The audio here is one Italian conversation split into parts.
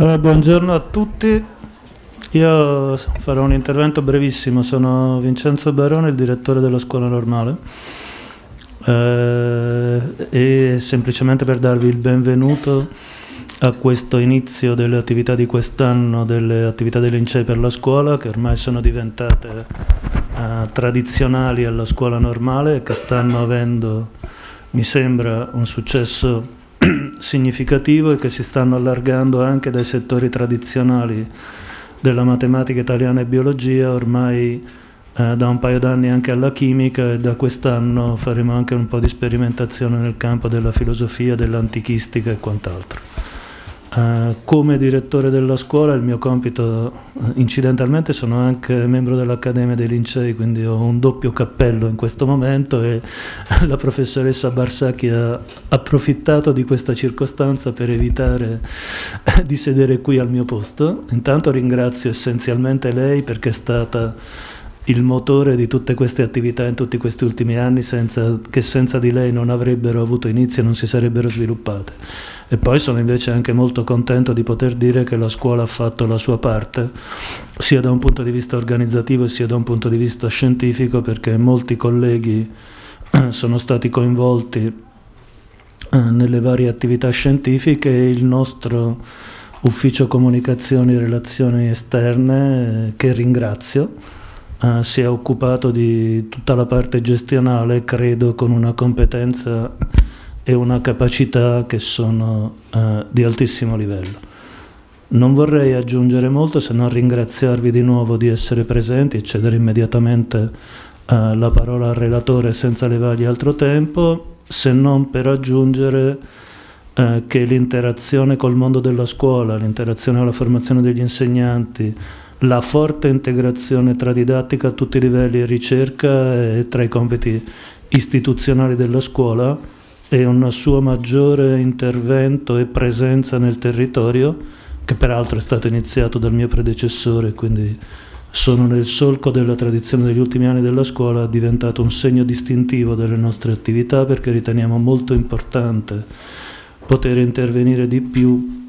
Allora, buongiorno a tutti, io farò un intervento brevissimo, sono Vincenzo Barone, il direttore della scuola normale eh, e semplicemente per darvi il benvenuto a questo inizio delle attività di quest'anno, delle attività dei lincei per la scuola che ormai sono diventate eh, tradizionali alla scuola normale e che stanno avendo, mi sembra, un successo importante significativo e che si stanno allargando anche dai settori tradizionali della matematica italiana e biologia, ormai eh, da un paio d'anni anche alla chimica e da quest'anno faremo anche un po' di sperimentazione nel campo della filosofia, dell'antichistica e quant'altro. Uh, come direttore della scuola il mio compito, eh, incidentalmente sono anche membro dell'Accademia dei Lincei, quindi ho un doppio cappello in questo momento e la professoressa Barsacchi ha approfittato di questa circostanza per evitare eh, di sedere qui al mio posto. Intanto ringrazio essenzialmente lei perché è stata il motore di tutte queste attività in tutti questi ultimi anni senza, che senza di lei non avrebbero avuto inizio e non si sarebbero sviluppate e poi sono invece anche molto contento di poter dire che la scuola ha fatto la sua parte, sia da un punto di vista organizzativo sia da un punto di vista scientifico, perché molti colleghi eh, sono stati coinvolti eh, nelle varie attività scientifiche e il nostro ufficio comunicazioni e relazioni esterne, eh, che ringrazio, eh, si è occupato di tutta la parte gestionale, credo con una competenza e una capacità che sono eh, di altissimo livello. Non vorrei aggiungere molto se non ringraziarvi di nuovo di essere presenti e cedere immediatamente eh, la parola al relatore senza levargli altro tempo, se non per aggiungere eh, che l'interazione col mondo della scuola, l'interazione con la formazione degli insegnanti, la forte integrazione tra didattica a tutti i livelli e ricerca e tra i compiti istituzionali della scuola e un suo maggiore intervento e presenza nel territorio, che peraltro è stato iniziato dal mio predecessore, quindi sono nel solco della tradizione degli ultimi anni della scuola, è diventato un segno distintivo delle nostre attività perché riteniamo molto importante poter intervenire di più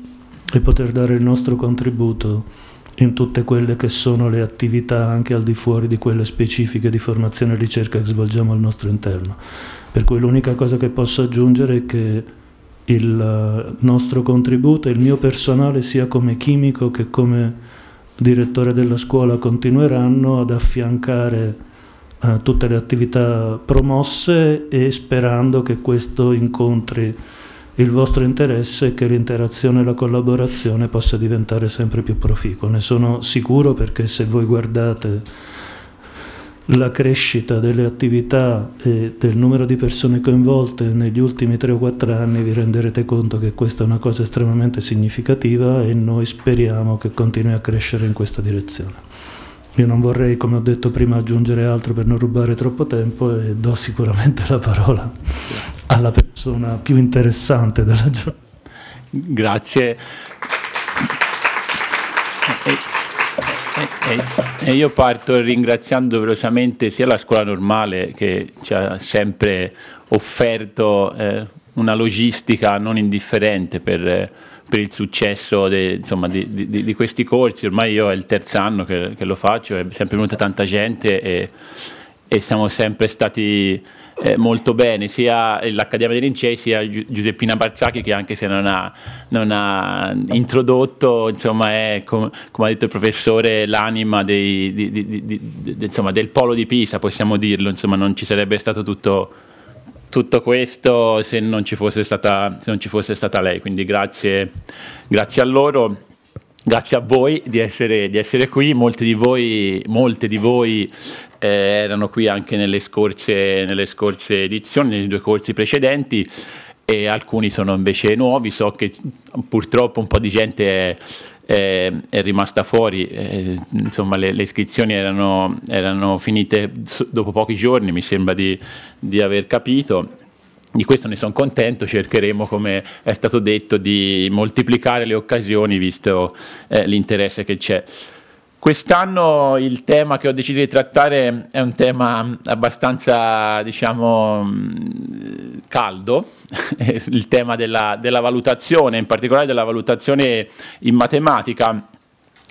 e poter dare il nostro contributo in tutte quelle che sono le attività anche al di fuori di quelle specifiche di formazione e ricerca che svolgiamo al nostro interno. Per cui l'unica cosa che posso aggiungere è che il eh, nostro contributo, il mio personale sia come chimico che come direttore della scuola continueranno ad affiancare eh, tutte le attività promosse e sperando che questo incontri il vostro interesse è che l'interazione e la collaborazione possa diventare sempre più proficua. Ne sono sicuro perché se voi guardate la crescita delle attività e del numero di persone coinvolte negli ultimi 3 o 4 anni vi renderete conto che questa è una cosa estremamente significativa e noi speriamo che continui a crescere in questa direzione. Io non vorrei, come ho detto prima, aggiungere altro per non rubare troppo tempo e do sicuramente la parola alla persona più interessante della giornata. Grazie. E, e, e io parto ringraziando velocemente sia la scuola normale che ci ha sempre offerto eh, una logistica non indifferente per eh, per il successo de, insomma, di, di, di, questi corsi. Ormai io è il terzo anno che, che lo faccio, è sempre venuta tanta gente e, e siamo sempre stati eh, molto bene, sia l'Accademia dei Lincei sia Giuseppina Barzacchi che anche se non ha, non ha introdotto, insomma è com- come ha detto il professore l'anima dei, di, di, insomma, del polo di Pisa, possiamo dirlo, insomma non ci sarebbe stato tutto tutto questo se non ci fosse stata, ci fosse stata lei, quindi grazie, grazie a loro grazie a voi di essere, di essere qui, molti di voi, molte di voi eh, erano qui anche nelle scorse, nelle scorse, edizioni, nei due corsi precedenti e alcuni sono invece nuovi, so che purtroppo un po' di gente è eh, è rimasta fuori, eh, insomma le, le iscrizioni erano, erano, finite dopo pochi giorni, mi sembra di, di aver capito. Di questo ne sono contento, cercheremo, come è stato detto, di moltiplicare le occasioni visto eh, l'interesse che c'è. Quest'anno il tema che ho deciso di trattare è un tema abbastanza, diciamo, mm, caldo, il tema della, della valutazione, in particolare della valutazione in matematica.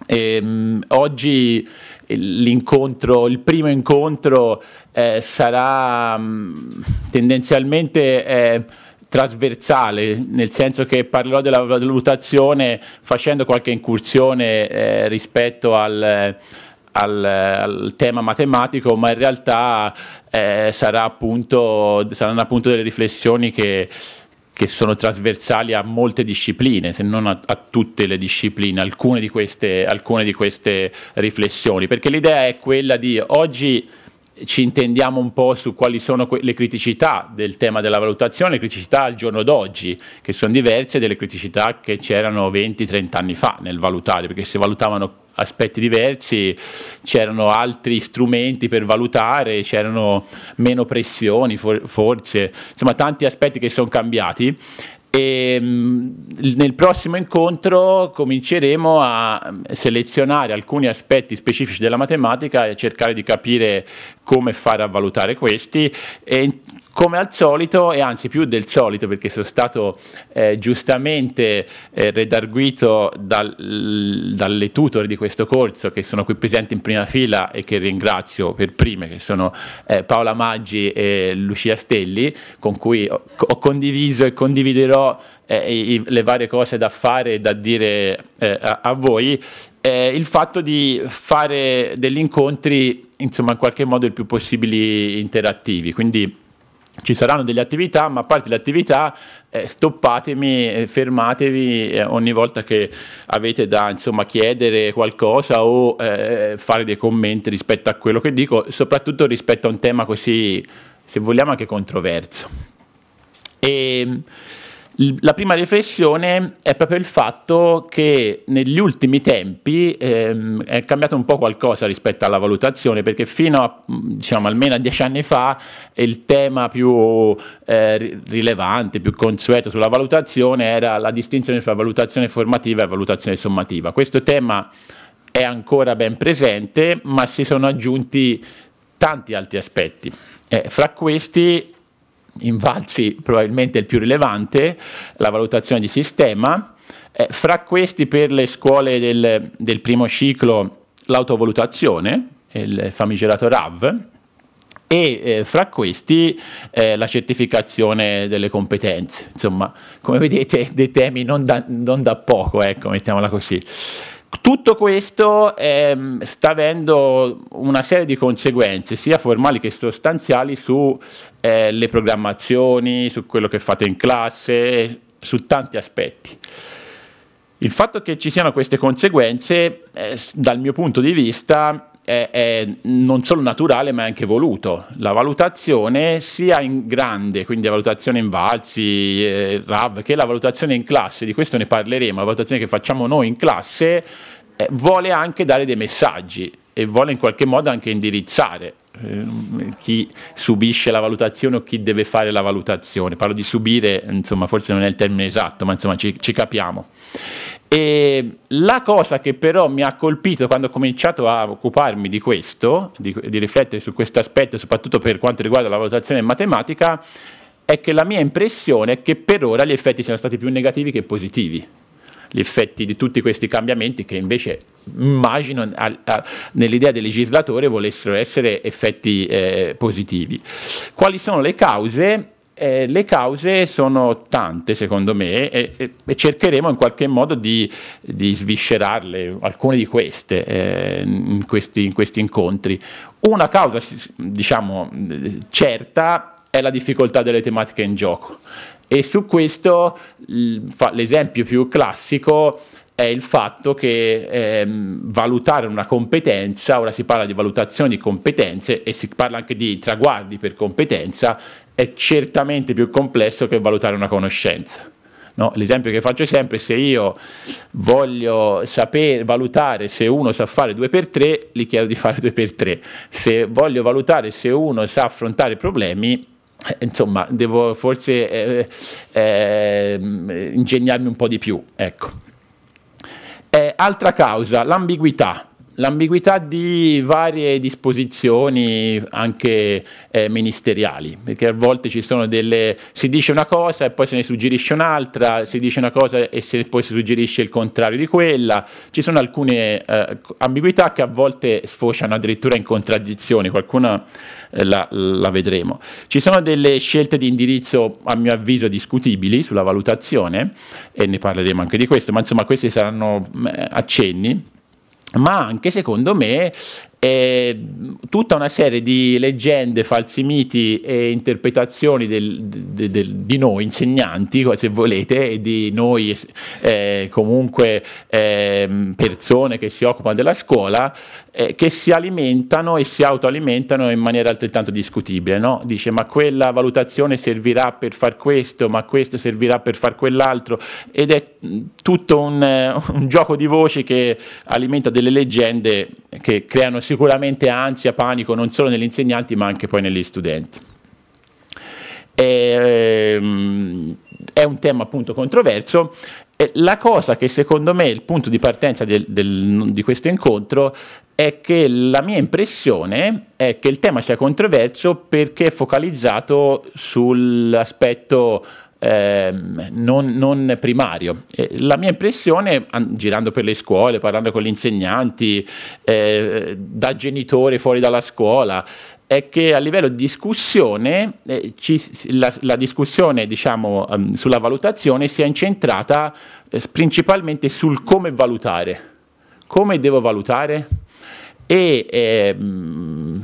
E, ehm, mh, oggi l'incontro, il primo incontro eh, sarà mh, mm, tendenzialmente eh, trasversale, nel senso che parlerò della valutazione facendo qualche incursione eh, rispetto al, al, al, tema matematico, ma in realtà eh, sarà appunto, saranno appunto delle riflessioni che, che sono trasversali a molte discipline, se non a, a tutte le discipline, alcune di, queste, alcune di queste riflessioni, perché l'idea è quella di oggi ci intendiamo un po' su quali sono le criticità del tema della valutazione, le criticità al giorno d'oggi, che sono diverse dalle criticità che c'erano 20-30 anni fa nel valutare, perché si valutavano aspetti diversi, c'erano altri strumenti per valutare, c'erano meno pressioni forse, insomma tanti aspetti che sono cambiati e mm, nel prossimo incontro cominceremo a mm, selezionare alcuni aspetti specifici della matematica e cercare di capire come fare a valutare questi e come al solito, e anzi più del solito, perché sono stato eh, giustamente eh, redarguito dal, dalle tutor di questo corso, che sono qui presenti in prima fila e che ringrazio per prime, che sono eh, Paola Maggi e Lucia Stelli, con cui ho, ho condiviso e condividerò eh, i, le varie cose da fare e da dire eh, a, a voi. Eh, il fatto di fare degli incontri, insomma, in qualche modo il più possibile interattivi. Quindi ci saranno delle attività, ma a parte le attività eh, stoppatemi, eh, fermatevi eh, ogni volta che avete da insomma, chiedere qualcosa o eh, fare dei commenti rispetto a quello che dico, soprattutto rispetto a un tema così, se vogliamo, anche controverso. E, ehm, la prima riflessione è proprio il fatto che negli ultimi tempi ehm, è cambiato un po' qualcosa rispetto alla valutazione, perché fino a diciamo, almeno a dieci anni fa il tema più eh, rilevante, più consueto sulla valutazione era la distinzione tra valutazione formativa e valutazione sommativa. Questo tema è ancora ben presente, ma si sono aggiunti tanti altri aspetti. Eh, fra questi Invalsi probabilmente il più rilevante, la valutazione di sistema. Eh, fra questi per le scuole del, del primo ciclo l'autovalutazione, il famigerato RAV, e eh, fra questi eh, la certificazione delle competenze. Insomma, come vedete, dei temi non da, non da poco, ecco, mettiamola così. Tutto questo ehm, sta avendo una serie di conseguenze, sia formali che sostanziali, sulle eh, programmazioni, su quello che fate in classe, su tanti aspetti. Il fatto che ci siano queste conseguenze, eh, dal mio punto di vista, è, è, non solo naturale ma è anche voluto. La valutazione sia in grande, quindi la valutazione in valsi, eh, RAV, che la valutazione in classe, di questo ne parleremo, la valutazione che facciamo noi in classe eh, vuole anche dare dei messaggi e vuole in qualche modo anche indirizzare eh, chi subisce la valutazione o chi deve fare la valutazione. Parlo di subire, insomma, forse non è il termine esatto, ma insomma ci, ci capiamo. E la cosa che però mi ha colpito quando ho cominciato a occuparmi di questo, di, di riflettere su questo aspetto, soprattutto per quanto riguarda la valutazione matematica, è che la mia impressione è che per ora gli effetti siano stati più negativi che positivi gli effetti di tutti questi cambiamenti che invece immagino a, a, nell'idea del legislatore volessero essere effetti eh, positivi. Quali sono le cause? Eh, le cause sono tante secondo me e, e, e cercheremo in qualche modo di, di sviscerarle, alcune di queste, eh, in, questi, in, questi, incontri. Una causa diciamo certa è la difficoltà delle tematiche in gioco e su questo l'esempio più classico è è il fatto che ehm, valutare una competenza, ora si parla di valutazioni di competenze e si parla anche di traguardi per competenza, è certamente più complesso che valutare una conoscenza. No, l'esempio che faccio sempre è se io voglio sapere, valutare se uno sa fare 2x3, gli chiedo di fare 2x3. Se voglio valutare se uno sa affrontare problemi, eh, insomma, devo forse eh, eh, ehm, ingegnarmi un po' di più. Ecco. Eh, altra causa, l'ambiguità l'ambiguità di varie disposizioni anche eh, ministeriali, perché a volte ci sono delle si dice una cosa e poi se ne suggerisce un'altra, si dice una cosa e se poi si suggerisce il contrario di quella. Ci sono alcune eh, ambiguità che a volte sfociano addirittura in contraddizioni, qualcuna eh, la, la vedremo. Ci sono delle scelte di indirizzo a mio avviso discutibili sulla valutazione e ne parleremo anche di questo, ma insomma questi saranno mm, accenni ma anche secondo me eh, tutta una serie di leggende, falsi miti e interpretazioni del, de, de, di noi insegnanti, se volete, e di noi eh, comunque eh, persone che si occupano della scuola, eh, che si alimentano e si autoalimentano in maniera altrettanto discutibile. No? Dice ma quella valutazione servirà per far questo, ma questo servirà per far quell'altro ed è mm, tutto un, eh, un gioco di voci che alimenta delle leggende che creano sicuramente ansia, panico non solo negli insegnanti ma anche poi negli studenti. E, ehm, è un tema appunto controverso. La cosa che secondo me è il punto di partenza del, del, di questo incontro è che la mia impressione è che il tema sia controverso perché è focalizzato sull'aspetto eh, non, non, primario. Eh, la mia impressione, girando per le scuole, parlando con gli insegnanti, eh, da genitore fuori dalla scuola, è che a livello di discussione eh, ci, la, la, discussione diciamo, um, sulla valutazione sia incentrata eh, principalmente sul come valutare. Come devo valutare? e ehm,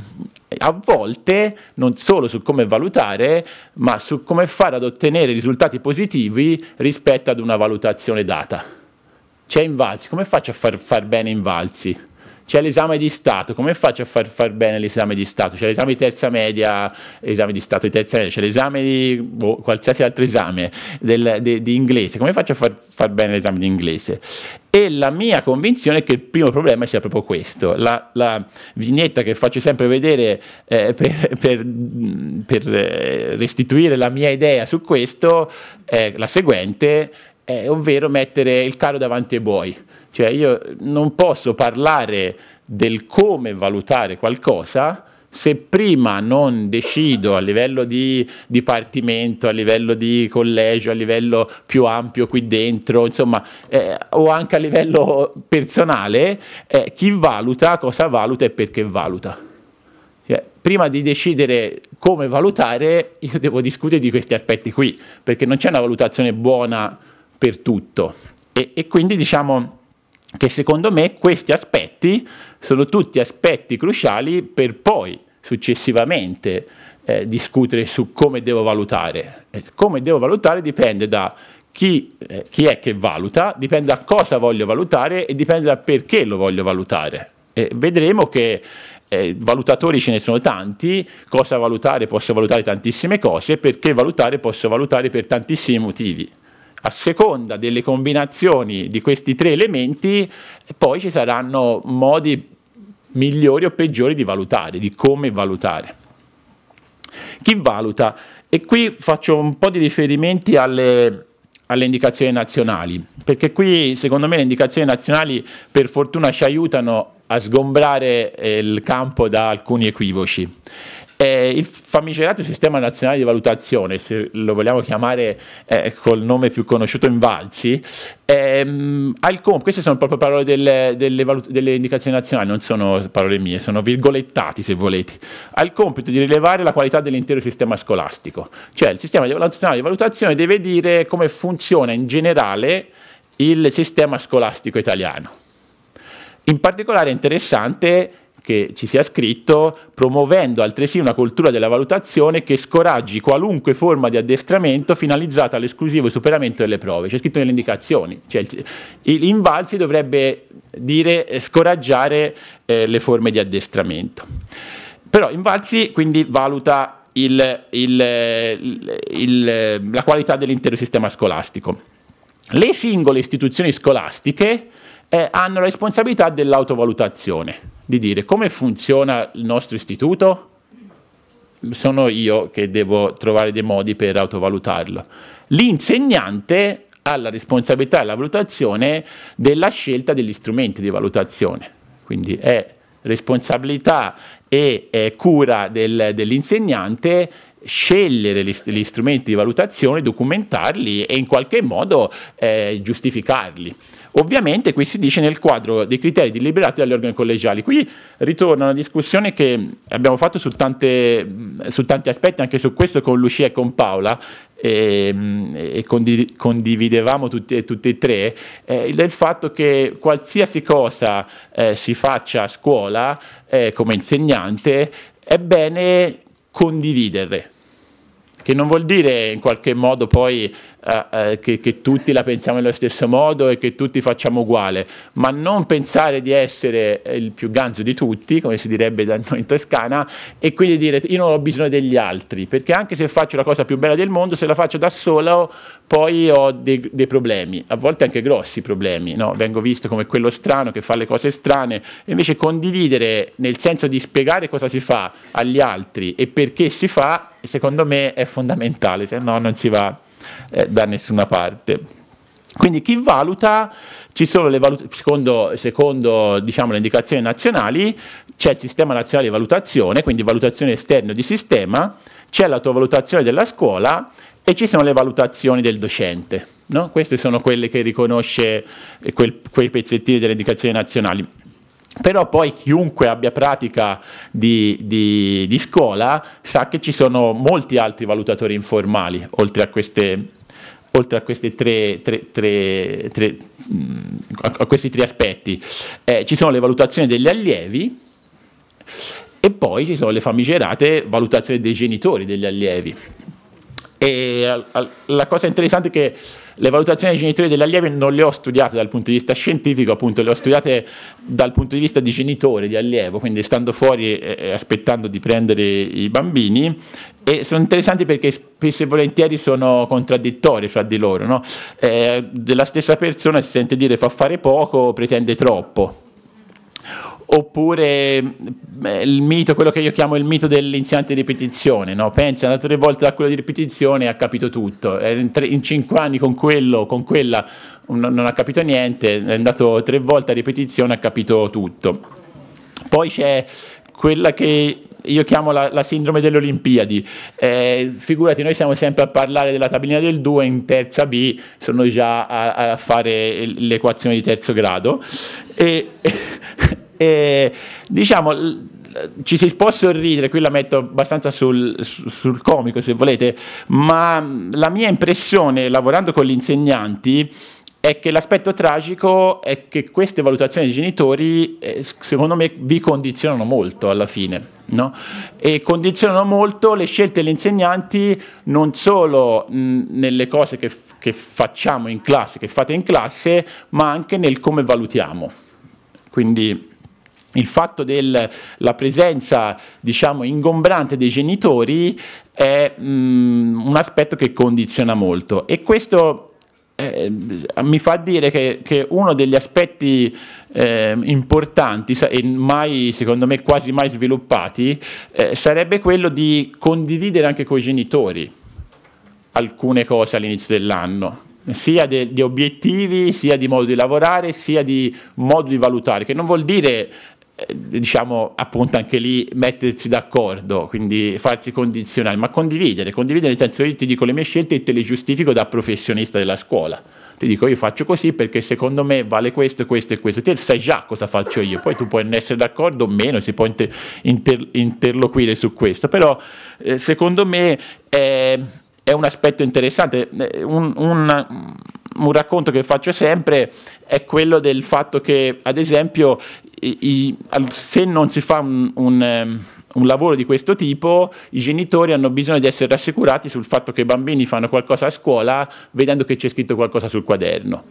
a volte non solo su come valutare, ma su come fare ad ottenere risultati positivi rispetto ad una valutazione data. C'è Invalsi, come faccio a far, far bene Invalsi? c'è l'esame di Stato, come faccio a far, far bene l'esame di Stato? C'è l'esame di terza media, esame di Stato di terza media, c'è l'esame di boh, qualsiasi altro esame del, de, di inglese, come faccio a far, far bene l'esame di inglese? E la mia convinzione è che il primo problema sia proprio questo. La, la vignetta che faccio sempre vedere eh, per, per, per, eh, restituire la mia idea su questo è la seguente, eh, ovvero mettere il caro davanti ai buoi. Cioè io non posso parlare del come valutare qualcosa se prima non decido a livello di dipartimento, a livello di collegio, a livello più ampio qui dentro, insomma, eh, o anche a livello personale, eh, chi valuta, cosa valuta e perché valuta. Cioè, prima di decidere come valutare, io devo discutere di questi aspetti qui, perché non c'è una valutazione buona per tutto. E, e quindi diciamo che secondo me questi aspetti sono tutti aspetti cruciali per poi successivamente eh, discutere su come devo valutare. Eh, come devo valutare dipende da chi, eh, chi, è che valuta, dipende da cosa voglio valutare e dipende da perché lo voglio valutare. vedremo che eh, valutatori ce ne sono tanti, cosa valutare posso valutare tantissime cose, perché valutare posso valutare per tantissimi motivi a seconda delle combinazioni di questi tre elementi, poi ci saranno modi migliori o peggiori di valutare, di come valutare. Chi valuta? E qui faccio un po' di riferimenti alle, alle indicazioni nazionali, perché qui secondo me le indicazioni nazionali per fortuna ci aiutano a sgombrare eh, il campo da alcuni equivoci. Eh, il famigerato sistema nazionale di valutazione, se lo vogliamo chiamare eh, col nome più conosciuto in Valsi, ehm, queste sono proprio parole delle, delle, valut- delle, indicazioni nazionali, non sono parole mie, sono virgolettati se volete, ha il compito di rilevare la qualità dell'intero sistema scolastico, cioè il sistema nazionale di valutazione deve dire come funziona in generale il sistema scolastico italiano. In particolare è interessante che ci sia scritto, promuovendo altresì una cultura della valutazione che scoraggi qualunque forma di addestramento finalizzata all'esclusivo superamento delle prove. C'è scritto nelle indicazioni. Cioè, l'invalsi dovrebbe dire eh, scoraggiare eh, le forme di addestramento. Però Invalsi quindi valuta il, il, il, la qualità dell'intero sistema scolastico. Le singole istituzioni scolastiche eh, hanno la responsabilità dell'autovalutazione di dire come funziona il nostro istituto, sono io che devo trovare dei modi per autovalutarlo. L'insegnante ha la responsabilità e la valutazione della scelta degli strumenti di valutazione, quindi è responsabilità e eh, cura del, dell'insegnante scegliere gli, gli, strumenti di valutazione, documentarli e in qualche modo eh, giustificarli. Ovviamente qui si dice nel quadro dei criteri deliberati dagli organi collegiali. Qui ritorna una discussione che abbiamo fatto su, tante, su tanti aspetti, anche su questo con Lucia e con Paola, ehm, e, e condividevamo tutti, tutti, e tre, eh, del fatto che qualsiasi cosa eh, si faccia a scuola eh, come insegnante è bene condividere che non vuol dire in qualche modo poi eh, eh, che, che, tutti la pensiamo nello stesso modo e che tutti facciamo uguale, ma non pensare di essere eh, il più ganzo di tutti, come si direbbe da noi in Toscana, e quindi dire io non ho bisogno degli altri, perché anche se faccio la cosa più bella del mondo, se la faccio da solo poi ho dei, dei problemi, a volte anche grossi problemi, no? vengo visto come quello strano che fa le cose strane, invece condividere nel senso di spiegare cosa si fa agli altri e perché si fa, secondo me è fondamentale, se no non si va eh, da nessuna parte. Quindi chi valuta, ci sono le valut- secondo, secondo diciamo, le indicazioni nazionali, c'è il sistema nazionale di valutazione, quindi valutazione esterna di sistema, c'è l'autovalutazione della scuola e ci sono le valutazioni del docente. No? Queste sono quelle che riconosce eh, quel, quei pezzettini delle indicazioni nazionali. Però poi chiunque abbia pratica di, di, di scuola sa che ci sono molti altri valutatori informali, oltre a queste oltre a questi tre, tre, tre, tre mm, a questi tre aspetti, eh, ci sono le valutazioni degli allievi e poi ci sono le famigerate valutazioni dei genitori degli allievi. E la cosa interessante è che le valutazioni dei genitori e degli allievi non le ho studiate dal punto di vista scientifico, appunto, le ho studiate dal punto di vista di genitore, di allievo, quindi stando fuori e aspettando di prendere i bambini. E sono interessanti perché spesso e volentieri sono contraddittori fra di loro. No? Eh, della stessa persona si sente dire fa fare poco, pretende troppo oppure il mito, quello che io chiamo il mito dell'insegnante di ripetizione, no? pensa, è andato tre volte da quello di ripetizione e ha capito tutto, eh, in, tre, in, cinque anni con quello, con quella non, non ha capito niente, è andato tre volte a ripetizione e ha capito tutto. Poi c'è quella che io chiamo la, la sindrome delle Olimpiadi. Eh, figurati, noi siamo sempre a parlare della tabellina del 2, in terza B sono già a, a fare l'equazione di terzo grado. E, eh, diciamo ci si può sorridere, qui la metto abbastanza sul, sul, comico se volete, ma la mia impressione lavorando con gli insegnanti è che l'aspetto tragico è che queste valutazioni dei genitori eh, secondo me vi condizionano molto alla fine. No? e condizionano molto le scelte degli insegnanti non solo nelle cose che, che facciamo in classe, che fate in classe, ma anche nel come valutiamo. Quindi il fatto della presenza, diciamo, ingombrante dei genitori è mh, mm, un aspetto che condiziona molto e questo eh, mi fa dire che, che uno degli aspetti eh, importanti e mai, secondo me, quasi mai sviluppati eh, sarebbe quello di condividere anche con i genitori alcune cose all'inizio dell'anno, sia di obiettivi, sia di modo di lavorare, sia di modo di valutare, che non vuol dire eh, diciamo appunto anche lì mettersi d'accordo, quindi farsi condizionare, ma condividere, condividere nel senso che io ti dico le mie scelte e te le giustifico da professionista della scuola, ti dico io faccio così perché secondo me vale questo, questo e questo, te sai già cosa faccio io, poi tu puoi essere d'accordo o meno, si può inter- inter- interloquire su questo, però eh, secondo me è, è, un aspetto interessante, eh, un, un un racconto che faccio sempre è quello del fatto che, ad esempio, i, se non si fa un, un, ehm, un, lavoro di questo tipo, i genitori hanno bisogno di essere rassicurati sul fatto che i bambini fanno qualcosa a scuola vedendo che c'è scritto qualcosa sul quaderno.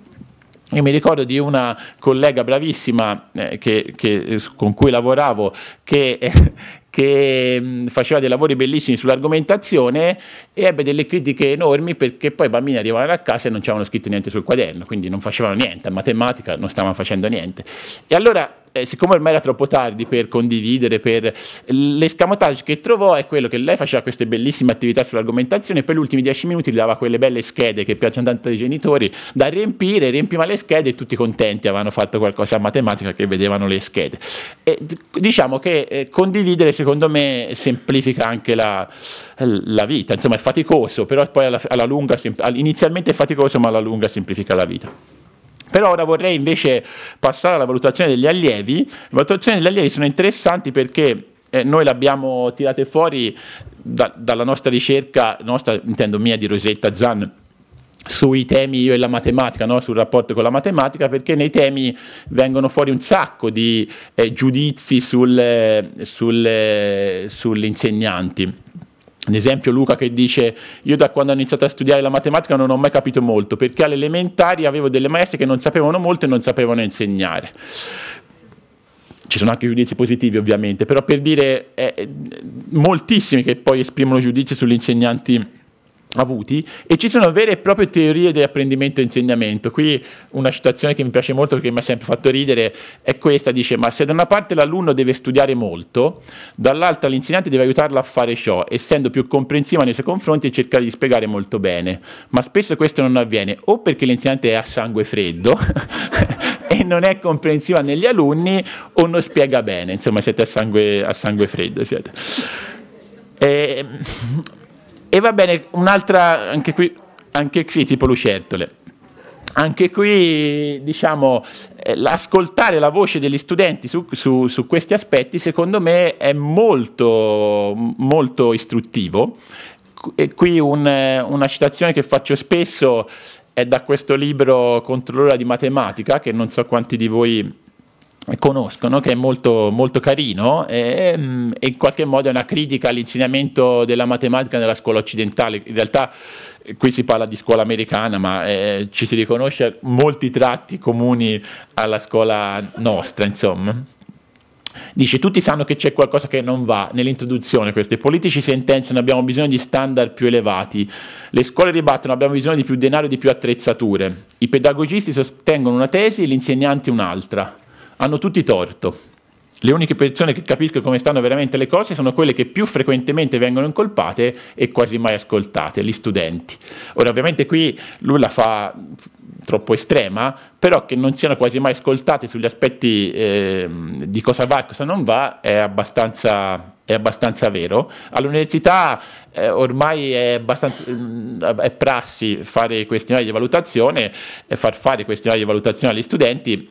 Io mi ricordo di una collega bravissima eh, che, che, eh, con cui lavoravo che, eh, che mm, faceva dei lavori bellissimi sull'argomentazione e ebbe delle critiche enormi perché poi i bambini arrivavano a casa e non c'erano scritto niente sul quaderno, quindi non facevano niente, a matematica non stavano facendo niente. E allora eh, siccome ormai era troppo tardi per condividere, per l'escamotage che trovò è quello che lei faceva queste bellissime attività sull'argomentazione e poi gli ultimi dieci minuti gli dava quelle belle schede che piacciono tanto ai genitori da riempire, riempiva le schede e tutti contenti avevano fatto qualcosa a matematica che vedevano le schede. E, diciamo che eh, condividere secondo me semplifica anche la, la, vita, insomma è faticoso, però poi alla, alla lunga, inizialmente è faticoso ma alla lunga semplifica la vita. Per ora vorrei invece passare alla valutazione degli allievi. Le valutazioni degli allievi sono interessanti perché eh, noi le abbiamo tirate fuori da, dalla nostra ricerca, nostra, intendo mia di Rosetta Zan, sui temi io e la matematica, no? sul rapporto con la matematica, perché nei temi vengono fuori un sacco di eh, giudizi sul, eh, sugli eh, insegnanti. Ad esempio Luca che dice io da quando ho iniziato a studiare la matematica non ho mai capito molto perché alle elementari avevo delle maestre che non sapevano molto e non sapevano insegnare. Ci sono anche giudizi positivi ovviamente, però per dire eh, eh moltissimi che poi esprimono giudizi sugli insegnanti avuti e ci sono vere e proprie teorie di apprendimento e insegnamento. Qui una citazione che mi piace molto perché mi ha sempre fatto ridere è questa, dice ma se da una parte l'alunno deve studiare molto, dall'altra l'insegnante deve aiutarlo a fare ciò, essendo più comprensiva nei suoi confronti e cercare di spiegare molto bene, ma spesso questo non avviene o perché l'insegnante è a sangue freddo e non è comprensiva negli alunni o non spiega bene, insomma siete a sangue, a sangue freddo. Siete. E, ehm, e va bene, un'altra, anche qui, anche qui tipo lucertole. Anche qui, diciamo, eh, l'ascoltare la voce degli studenti su, su, su, questi aspetti, secondo me, è molto, molto istruttivo. E qui un, eh, una citazione che faccio spesso è da questo libro Controllora di matematica, che non so quanti di voi conoscono, che è molto, molto carino e, mm, e, in qualche modo è una critica all'insegnamento della matematica nella scuola occidentale. In realtà eh, qui si parla di scuola americana, ma eh, ci si riconosce molti tratti comuni alla scuola nostra, insomma. Dice, tutti sanno che c'è qualcosa che non va nell'introduzione questa. I politici sentenziano abbiamo bisogno di standard più elevati. Le scuole ribattono abbiamo bisogno di più denaro e di più attrezzature. I pedagogisti sostengono una tesi e gli insegnanti un'altra hanno tutti torto. Le uniche persone che capiscono come stanno veramente le cose sono quelle che più frequentemente vengono incolpate e quasi mai ascoltate, gli studenti. Ora ovviamente qui lui la fa troppo estrema, però che non siano quasi mai ascoltate sugli aspetti eh, di cosa va e cosa non va è abbastanza, è abbastanza vero. All'università eh, ormai è, mm, è prassi fare questionari di valutazione e far fare questionari di valutazione agli studenti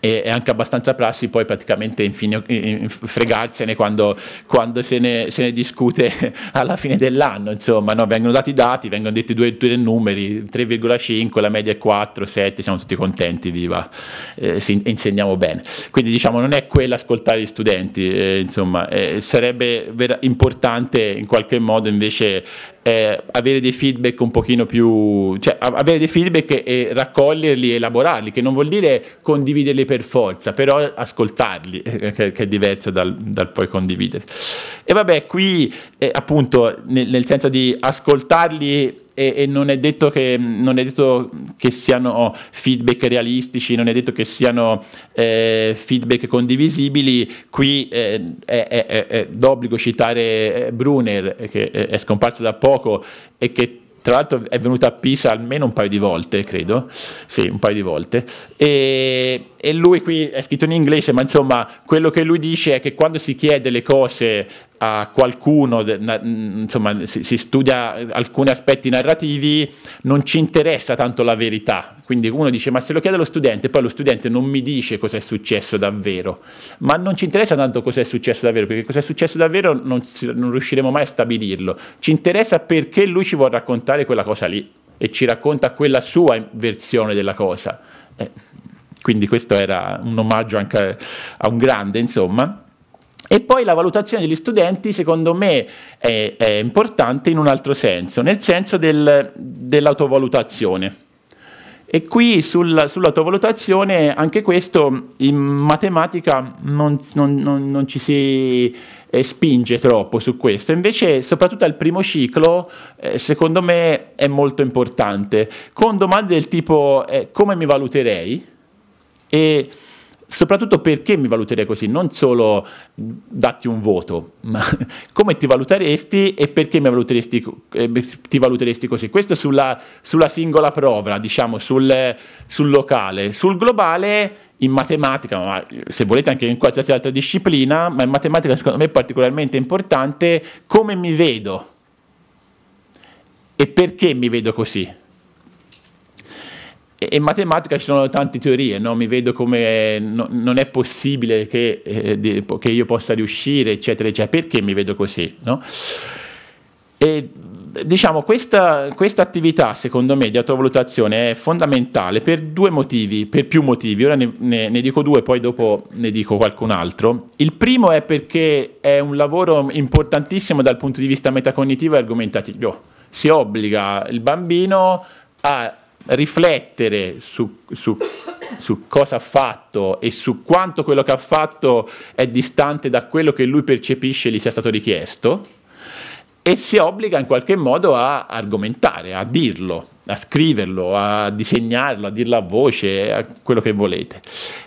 e è anche abbastanza prassi poi praticamente infine, fregarsene quando, quando se, ne, se, ne, discute alla fine dell'anno, insomma, no? vengono dati i dati, vengono detti due, due numeri, 3,5, la media è 4, 7, siamo tutti contenti, viva, eh, insegniamo bene. Quindi diciamo non è quello ascoltare gli studenti, eh, insomma, eh, sarebbe vera- importante in qualche modo invece eh, avere dei feedback un pochino più, cioè avere dei feedback e, e raccoglierli e elaborarli, che non vuol dire condividere per forza, però ascoltarli, eh, che, che, è diverso dal, dal, poi condividere. E vabbè, qui eh, appunto nel, nel, senso di ascoltarli e, e non, è che, non, è detto che, siano feedback realistici, non è detto che siano eh, feedback condivisibili, qui eh, è, è, è, d'obbligo citare eh, Brunner che è scomparso da poco e che tra l'altro è venuto a Pisa almeno un paio di volte, credo, sì, un paio di volte, e, e lui qui è scritto in inglese, ma insomma quello che lui dice è che quando si chiede le cose a qualcuno, insomma si, si studia alcuni aspetti narrativi, non ci interessa tanto la verità. Quindi uno dice ma se lo chiede allo studente, poi lo studente non mi dice cosa è successo davvero, ma non ci interessa tanto cosa è successo davvero, perché cosa è successo davvero non, non riusciremo mai a stabilirlo. Ci interessa perché lui ci vuole raccontare quella cosa lì e ci racconta quella sua versione della cosa. Eh, quindi questo era un omaggio anche a un grande, insomma. E poi la valutazione degli studenti, secondo me, è, è importante in un altro senso, nel senso del, dell'autovalutazione. E qui sul, sull'autovalutazione, anche questo in matematica non, non, non, non ci si eh, spinge troppo su questo, invece soprattutto al primo ciclo eh, secondo me è molto importante, con domande del tipo eh, come mi valuterei, e soprattutto perché mi valuterei così, non solo datti un voto, ma come ti valuteresti e perché valuteresti, eh, ti valuteresti così. Questo sulla, sulla singola prova, diciamo, sul, sul, locale. Sul globale, in matematica, ma se volete anche in qualsiasi altra disciplina, ma in matematica secondo me è particolarmente importante come mi vedo e perché mi vedo così in matematica ci sono tante teorie, no? mi vedo come no, non è possibile che, eh, che, io possa riuscire, eccetera, eccetera, perché mi vedo così? No? E, diciamo, questa, questa, attività, secondo me, di autovalutazione è fondamentale per due motivi, per più motivi. Ora ne, ne, ne, dico due, poi dopo ne dico qualcun altro. Il primo è perché è un lavoro importantissimo dal punto di vista metacognitivo e argomentativo. Si obbliga il bambino a riflettere su, su, su, cosa ha fatto e su quanto quello che ha fatto è distante da quello che lui percepisce gli sia stato richiesto, e si obbliga in qualche modo a argomentare, a dirlo, a scriverlo, a disegnarlo, a dirlo a voce, a quello che volete.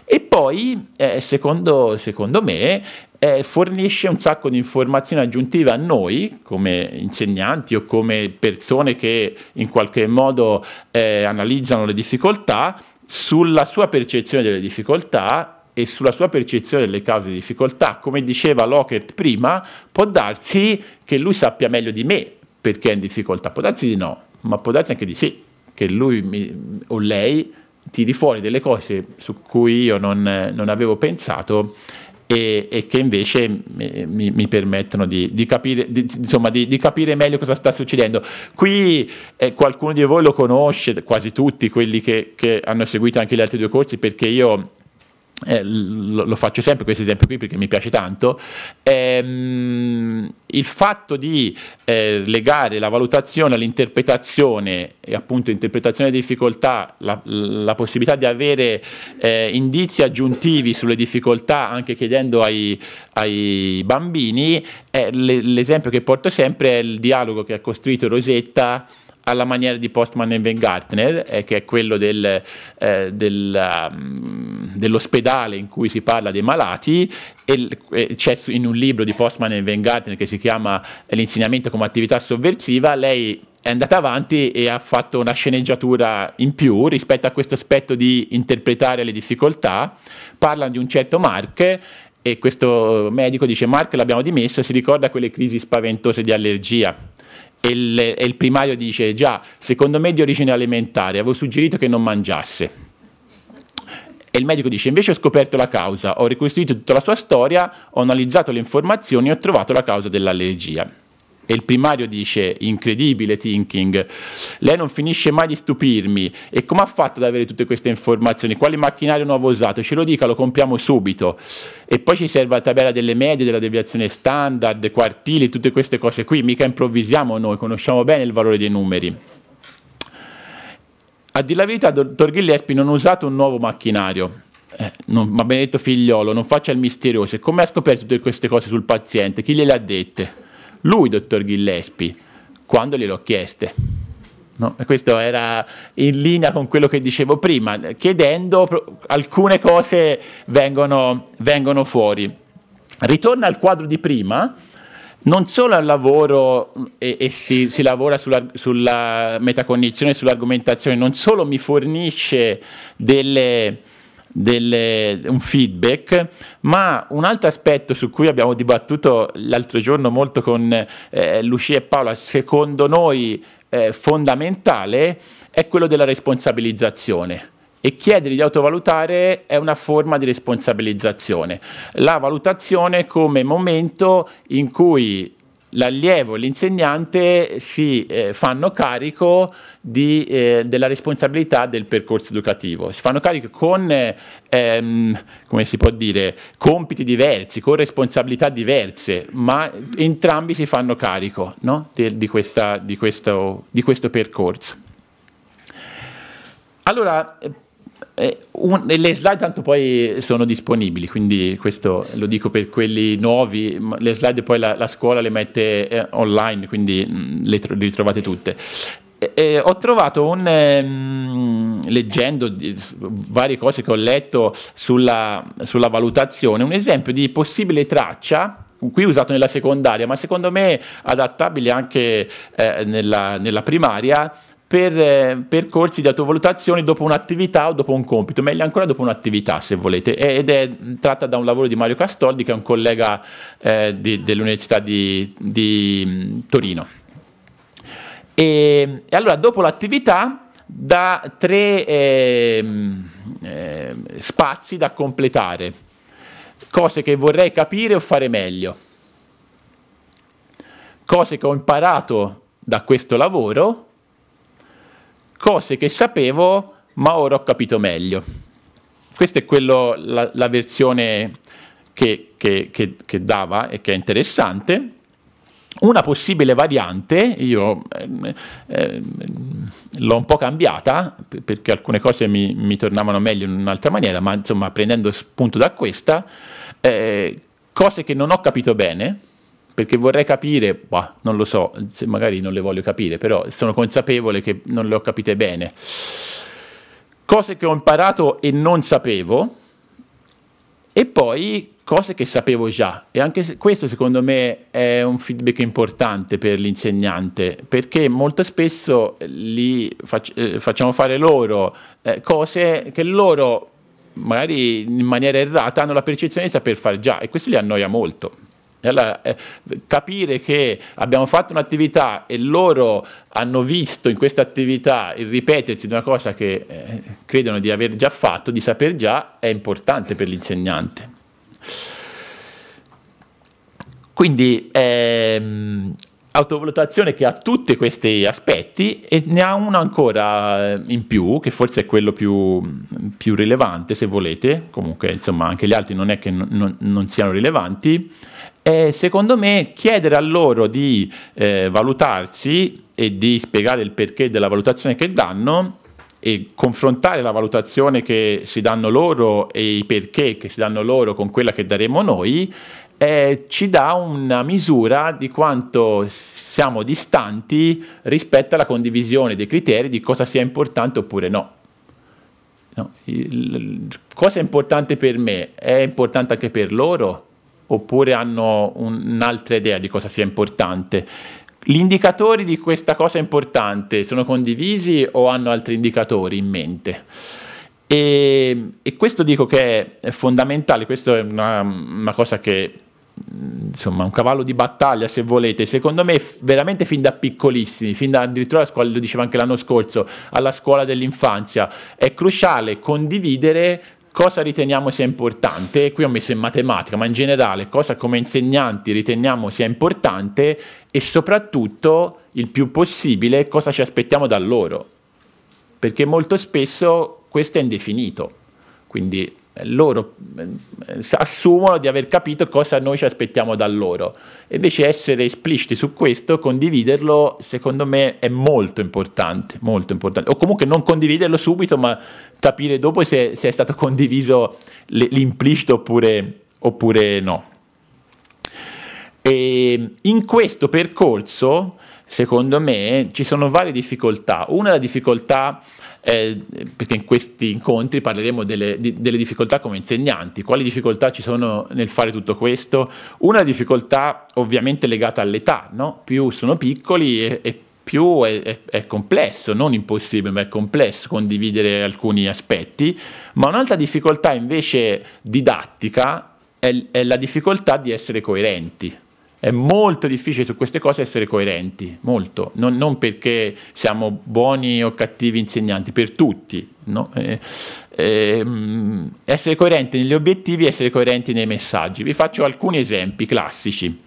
E poi, eh, secondo, secondo, me, eh, fornisce un sacco di informazioni aggiuntive a noi, come insegnanti o come persone che in qualche modo eh, analizzano le difficoltà, sulla sua percezione delle difficoltà e sulla sua percezione delle cause di difficoltà. Come diceva Lockett prima, può darsi che lui sappia meglio di me perché è in difficoltà, può darsi di no, ma può darsi anche di sì, che lui mi, o lei tiri fuori delle cose su cui io non, non avevo pensato e, e, che invece mi, mi, mi permettono di, di, capire, di, insomma, di, capire, meglio cosa sta succedendo. Qui eh, qualcuno di voi lo conosce, quasi tutti quelli che, che hanno seguito anche gli altri due corsi, perché io eh, lo, lo, faccio sempre questo esempio qui perché mi piace tanto, ehm, il fatto di eh, legare la valutazione all'interpretazione e appunto interpretazione di difficoltà, la, la possibilità di avere eh, indizi aggiuntivi sulle difficoltà anche chiedendo ai, ai bambini, l'esempio che porto sempre è il dialogo che ha costruito Rosetta alla maniera di Postman e Weingartner, eh, che è quello del, eh, del, um, dell'ospedale in cui si parla dei malati, e, c'è in un libro di Postman e Weingartner che si chiama eh, L'insegnamento come attività sovversiva, lei è andata avanti e ha fatto una sceneggiatura in più rispetto a questo aspetto di interpretare le difficoltà, parla di un certo Mark e questo medico dice Mark l'abbiamo dimesso, si ricorda quelle crisi spaventose di allergia e il, e il primario dice già, secondo me è di origine alimentare, avevo suggerito che non mangiasse. E il medico dice: Invece ho scoperto la causa, ho ricostruito tutta la sua storia, ho analizzato le informazioni e ho trovato la causa dell'allergia. E il primario dice, incredibile thinking, lei non finisce mai di stupirmi. E come ha fatto ad avere tutte queste informazioni? Quale macchinario nuovo ha usato? Ce lo dica, lo compriamo subito. E poi ci serve la tabella delle medie, della deviazione standard, quartili, tutte queste cose qui. Mica improvvisiamo noi, conosciamo bene il valore dei numeri. A dir la verità, dottor Gillespie non ha usato un nuovo macchinario. Eh, non, ma benedetto figliolo, non faccia il misterioso. E come ha scoperto tutte queste cose sul paziente? Chi gliele ha dette? lui, dottor Gillespie, quando gliel'ho chieste. No? questo era in linea con quello che dicevo prima, chiedendo alcune cose vengono, vengono fuori. Ritorna al quadro di prima, non solo al lavoro e, e si, si, lavora sulla, sulla metacognizione, sull'argomentazione, non solo mi fornisce delle delle, un feedback, ma un altro aspetto su cui abbiamo dibattuto l'altro giorno molto con eh, Lucia e Paola, secondo noi eh, fondamentale, è quello della responsabilizzazione e chiedere di autovalutare è una forma di responsabilizzazione. La valutazione come momento in cui l'allievo e l'insegnante si eh, fanno carico di, eh, della responsabilità del percorso educativo, si fanno carico con, ehm, come si può dire, compiti diversi, con responsabilità diverse, ma entrambi si fanno carico no? di, di, questa, di, questo, di questo percorso. Allora, eh, un, le slide tanto poi sono disponibili, quindi questo lo dico per quelli nuovi, le slide poi la, la scuola le mette eh, online, quindi mh, mm, le, tro- le trovate tutte. E, ho trovato un, mh, ehm, leggendo di, varie cose che ho letto sulla, sulla valutazione, un esempio di possibile traccia qui usato nella secondaria, ma secondo me adattabile anche eh, nella, nella primaria, per, eh, per corsi di autovalutazione dopo un'attività o dopo un compito, meglio ancora dopo un'attività se volete, ed è tratta da un lavoro di Mario Castoldi che è un collega eh, di, dell'Università di, di Torino. E, e, allora dopo l'attività da tre eh, eh, spazi da completare, cose che vorrei capire o fare meglio, cose che ho imparato da questo lavoro cose che sapevo, ma ora ho capito meglio. Questa è quello, la, la versione che, che, che, che, dava e che è interessante. Una possibile variante, io eh, eh, l'ho un po' cambiata perché alcune cose mi, mi, tornavano meglio in un'altra maniera, ma insomma prendendo spunto da questa, eh, cose che non ho capito bene, perché vorrei capire, bah, non lo so, se magari non le voglio capire, però sono consapevole che non le ho capite bene. Cose che ho imparato e non sapevo, e poi cose che sapevo già. E anche se, questo secondo me è un feedback importante per l'insegnante, perché molto spesso eh, fac- eh, facciamo fare loro eh, cose che loro magari in maniera errata hanno la percezione di saper fare già e questo li annoia molto. Allora, eh, capire che abbiamo fatto un'attività e loro hanno visto in questa attività il ripetersi di una cosa che eh, credono di aver già fatto, di saper già, è importante per l'insegnante. Quindi ehm, autovalutazione che ha tutti questi aspetti e ne ha uno ancora eh, in più, che forse è quello più, più rilevante se volete, comunque insomma anche gli altri non è che non, non, non siano rilevanti e secondo me chiedere a loro di eh, valutarsi e di spiegare il perché della valutazione che danno e confrontare la valutazione che si danno loro e i perché che si danno loro con quella che daremo noi, eh, ci dà una misura di quanto siamo distanti rispetto alla condivisione dei criteri di cosa sia importante oppure no. no. Il, cosa è importante per me è importante anche per loro? oppure hanno un'altra idea di cosa sia importante. Gli indicatori di questa cosa importante sono condivisi o hanno altri indicatori in mente? E, e questo dico che è fondamentale, questa è una, una cosa che insomma un cavallo di battaglia se volete secondo me veramente fin da piccolissimi fin da addirittura la scuola lo dicevo anche l'anno scorso alla scuola dell'infanzia è cruciale condividere cosa riteniamo sia importante, e qui ho messo in matematica, ma in generale cosa come insegnanti riteniamo sia importante e soprattutto il più possibile cosa ci aspettiamo da loro, perché molto spesso questo è indefinito, quindi loro eh, assumono di aver capito cosa noi ci aspettiamo da loro. invece essere espliciti su questo, condividerlo, secondo me è molto importante, molto importante. O comunque non condividerlo subito, ma capire dopo se, se è stato condiviso l'implicito oppure, oppure no. E in questo percorso secondo me ci sono varie difficoltà. Una è la difficoltà, eh, perché in questi incontri parleremo delle, di, delle, difficoltà come insegnanti, quali difficoltà ci sono nel fare tutto questo. Una difficoltà ovviamente legata all'età, no? più sono piccoli e, e più è, è, è, complesso, non impossibile, ma è complesso condividere alcuni aspetti, ma un'altra difficoltà invece didattica è, è la difficoltà di essere coerenti è molto difficile su queste cose essere coerenti, molto, non, non perché siamo buoni o cattivi insegnanti, per tutti. No? Eh, eh, essere coerenti negli obiettivi, essere coerenti nei messaggi. Vi faccio alcuni esempi classici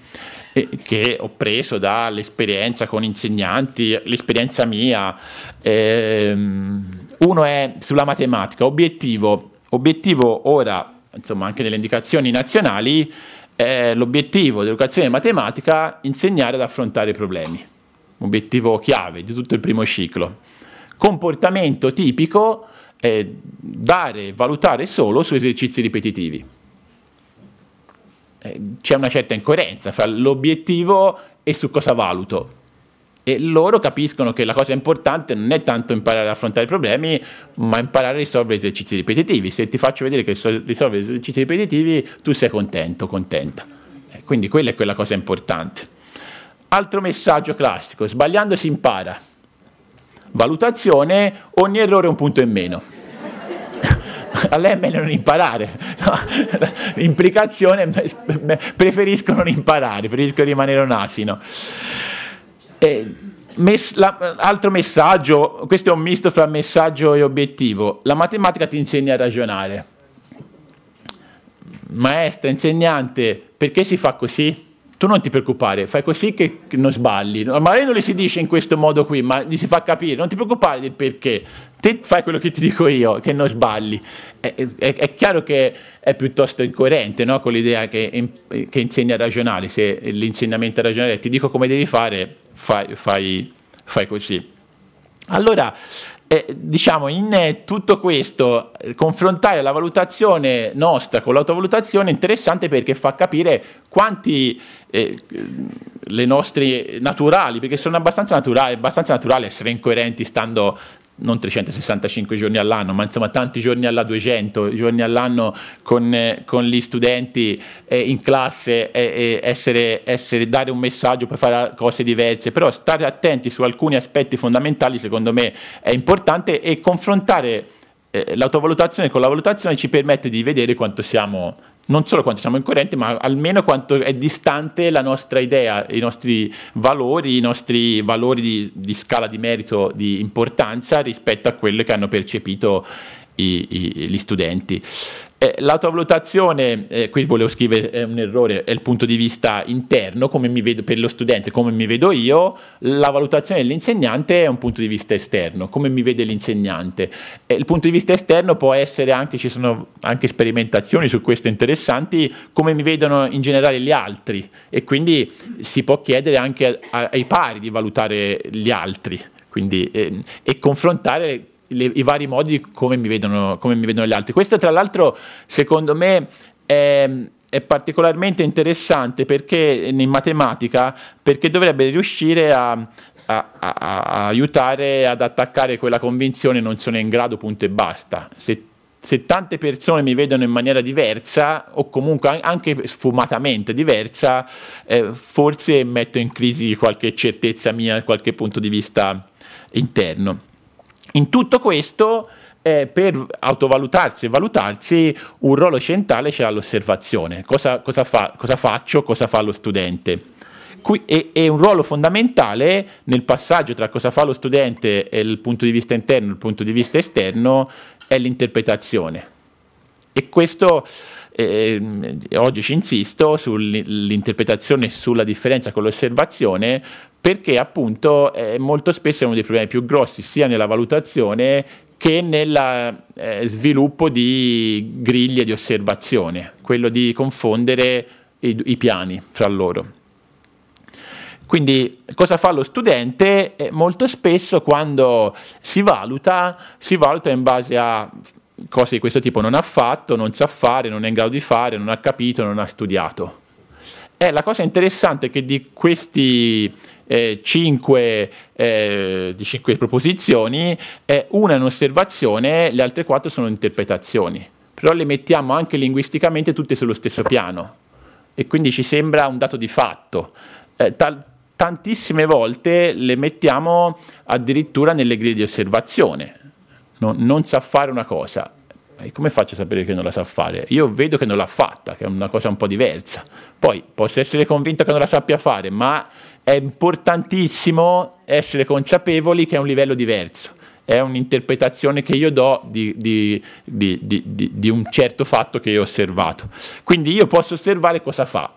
eh, che ho preso dall'esperienza con insegnanti, l'esperienza mia. Ehm, uno è sulla matematica, obiettivo, obiettivo ora, insomma anche nelle indicazioni nazionali, è l'obiettivo dell'educazione matematica insegnare ad affrontare i problemi, obiettivo chiave di tutto il primo ciclo. Comportamento tipico è dare e valutare solo su esercizi ripetitivi. Eh, c'è una certa incoerenza fra l'obiettivo e su cosa valuto e loro capiscono che la cosa importante non è tanto imparare ad affrontare i problemi, ma imparare a risolvere esercizi ripetitivi. Se ti faccio vedere che risolvi esercizi ripetitivi, tu sei contento, contenta. Eh, quindi quella è quella cosa importante. Altro messaggio classico, sbagliando si impara. Valutazione, ogni errore un punto in meno. a lei è meglio non imparare, no? implicazione preferisco non imparare, preferisco rimanere un asino. Eh, mes- la, altro messaggio, questo è un misto fra messaggio e obiettivo. La matematica ti insegna a ragionare. Maestra, insegnante, perché si fa così? tu non ti preoccupare, fai così che non sbagli. Magari non le si dice in questo modo qui, ma gli si fa capire, non ti preoccupare del perché, te fai quello che ti dico io, che non sbagli. È, è, è chiaro che è piuttosto incoerente no? con l'idea che, che, insegna a ragionare, se l'insegnamento a ragionare è ti dico come devi fare, fai, fai, fai così. Allora, eh, diciamo in eh, tutto questo eh, confrontare la valutazione nostra con l'autovalutazione è interessante perché fa capire quanti eh, le nostre eh, naturali, perché sono abbastanza naturali, è abbastanza naturale essere incoerenti stando non 365 giorni all'anno, ma insomma tanti giorni alla 200, giorni all'anno con, eh, con gli studenti eh, in classe, eh, essere, essere, dare un messaggio per fare cose diverse, però stare attenti su alcuni aspetti fondamentali secondo me è importante e confrontare eh, l'autovalutazione con la valutazione ci permette di vedere quanto siamo non solo quanto siamo incoerenti, ma almeno quanto è distante la nostra idea, i nostri valori, i nostri valori di, di scala di merito, di importanza rispetto a quello che hanno percepito i, i, gli studenti. Eh, l'autovalutazione, eh, qui volevo scrivere è un errore, è il punto di vista interno, come mi vedo per lo studente, come mi vedo io, la valutazione dell'insegnante è un punto di vista esterno, come mi vede l'insegnante. Eh, il punto di vista esterno può essere anche, ci sono anche sperimentazioni su questo interessanti, come mi vedono in generale gli altri e quindi si può chiedere anche a, a, ai pari di valutare gli altri quindi, ehm, e confrontare le, i vari modi come mi, vedono, come mi, vedono, gli altri. Questo tra l'altro secondo me è, è particolarmente interessante perché in matematica perché dovrebbe riuscire a a, a, a, aiutare ad attaccare quella convinzione non sono in grado, punto e basta. Se, se, tante persone mi vedono in maniera diversa o comunque anche sfumatamente diversa, eh, forse metto in crisi qualche certezza mia, qualche punto di vista interno. In tutto questo, eh, per autovalutarsi e valutarsi, un ruolo centrale c'è l'osservazione. Cosa, cosa, fa, cosa faccio, cosa fa lo studente? Qui è, è, un ruolo fondamentale nel passaggio tra cosa fa lo studente e il punto di vista interno e il punto di vista esterno è l'interpretazione. E questo eh, oggi ci insisto sull'interpretazione e sulla differenza con l'osservazione perché appunto eh, molto spesso è uno dei problemi più grossi sia nella valutazione che nel eh, sviluppo di griglie di osservazione, quello di confondere i, i piani fra loro. Quindi cosa fa lo studente? Eh, molto spesso quando si valuta, si valuta in base a cose di questo tipo non ha fatto, non sa fare, non è in grado di fare, non ha capito, non ha studiato. Eh, la cosa interessante è che di questi eh, cinque, eh, di cinque proposizioni, eh, una è un'osservazione, le altre quattro sono interpretazioni. Però le mettiamo anche linguisticamente tutte sullo stesso piano e quindi ci sembra un dato di fatto. Eh, tal- tantissime volte le mettiamo addirittura nelle griglie di osservazione. No, non sa fare una cosa, e come faccio a sapere che non la sa fare? Io vedo che non l'ha fatta, che è una cosa un po' diversa. Poi posso essere convinto che non la sappia fare, ma è importantissimo essere consapevoli che è un livello diverso, è un'interpretazione che io do di, di, di, di, un certo fatto che io ho osservato. Quindi io posso osservare cosa fa.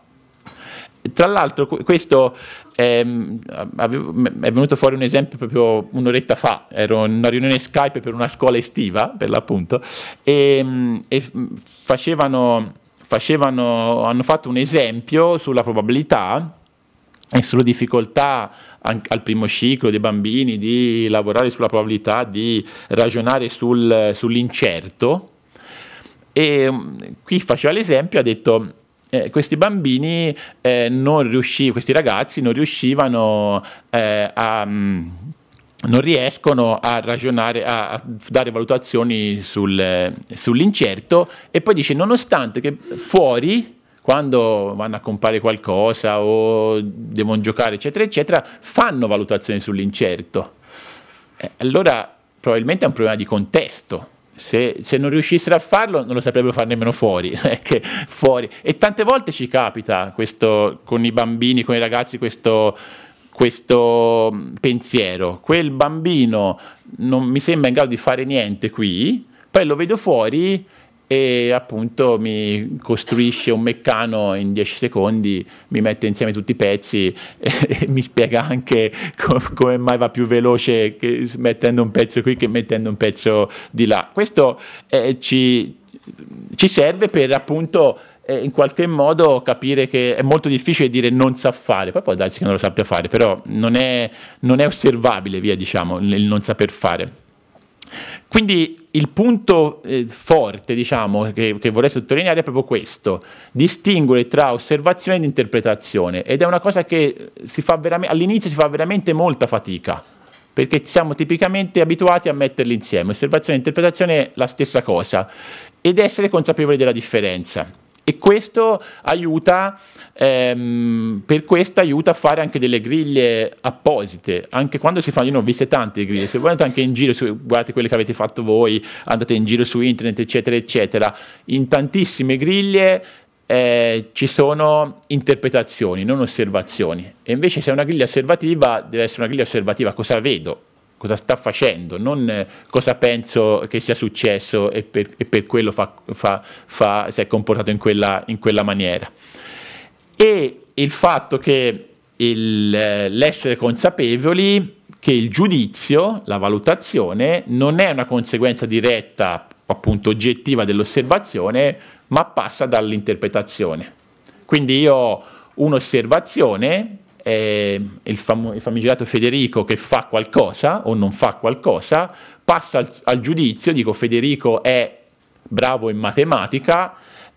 Tra l'altro questo è, ehm, è venuto fuori un esempio proprio un'oretta fa, ero in una riunione Skype per una scuola estiva, per l'appunto, e, e facevano, facevano, hanno fatto un esempio sulla probabilità e solo difficoltà al primo ciclo dei bambini di lavorare sulla probabilità, di ragionare sul, sull'incerto. E mm, qui faceva l'esempio, ha detto eh, questi bambini eh, non riuscivano, questi ragazzi non riuscivano eh, a... Mm, non riescono a ragionare, a, a dare valutazioni sul, sull'incerto e poi dice nonostante che fuori quando vanno a comprare qualcosa o devono giocare, eccetera, eccetera, fanno valutazioni sull'incerto. Eh, allora probabilmente è un problema di contesto. Se, se, non riuscissero a farlo non lo saprebbero fare nemmeno fuori, eh, fuori. E tante volte ci capita questo, con i bambini, con i ragazzi, questo, questo mm, pensiero. Quel bambino non mi sembra in grado di fare niente qui, poi lo vedo fuori e appunto mi costruisce un meccano in 10 secondi, mi mette insieme tutti i pezzi e, e mi spiega anche co- come mai va più veloce mettendo un pezzo qui che mettendo un pezzo di là. Questo eh, ci, ci serve per appunto eh, in qualche modo capire che è molto difficile dire non sa fare, poi può darsi che non lo sappia fare, però non è, non è osservabile, via diciamo, il non saper fare. Quindi il punto eh, forte, diciamo, che, che, vorrei sottolineare è proprio questo, distinguere tra osservazione ed interpretazione ed è una cosa che si veram- all'inizio si fa veramente molta fatica perché siamo tipicamente abituati a metterli insieme, osservazione e interpretazione è la stessa cosa ed essere consapevoli della differenza e questo aiuta, ehm, per questo aiuta a fare anche delle griglie apposite, anche quando si fanno, io ne ho viste tante griglie, se andate anche in giro, guardate quelle che avete fatto voi, andate in giro su internet eccetera eccetera, in tantissime griglie eh, ci sono interpretazioni, non osservazioni. E invece se è una griglia osservativa, deve essere una griglia osservativa, cosa vedo? cosa sta facendo, non eh, cosa penso che sia successo e per, e per quello fa, fa, fa, si è comportato in quella, in quella, maniera. E il fatto che il, eh, l'essere consapevoli che il giudizio, la valutazione, non è una conseguenza diretta, appunto oggettiva dell'osservazione, ma passa dall'interpretazione. Quindi io ho un'osservazione eh, il, fam- il, famigerato Federico che fa qualcosa o non fa qualcosa, passa al, al giudizio, dico Federico è bravo in matematica,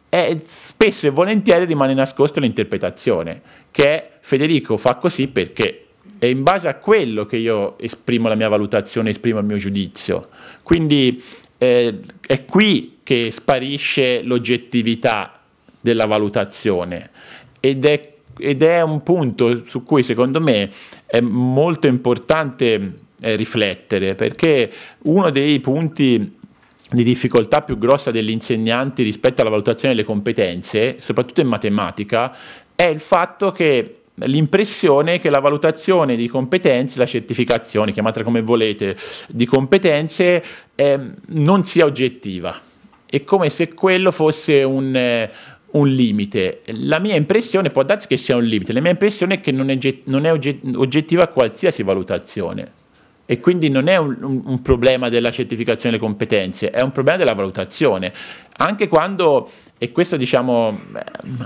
e spesso e volentieri rimane nascosta l'interpretazione, che Federico fa così perché è in base a quello che io esprimo la mia valutazione, esprimo il mio giudizio. Quindi eh, è qui che sparisce l'oggettività della valutazione ed è ed è un punto su cui secondo me è molto importante eh, riflettere, perché uno dei punti di difficoltà più grossa degli insegnanti rispetto alla valutazione delle competenze, soprattutto in matematica, è il fatto che l'impressione che la valutazione di competenze, la certificazione, chiamatela come volete, di competenze eh, non sia oggettiva. È come se quello fosse un... Eh, un limite. La mia impressione, può darsi che sia un limite, la mia impressione è che non è, non è oggettiva qualsiasi valutazione e quindi non è un, un, un, problema della certificazione delle competenze, è un problema della valutazione. Anche quando, e questo diciamo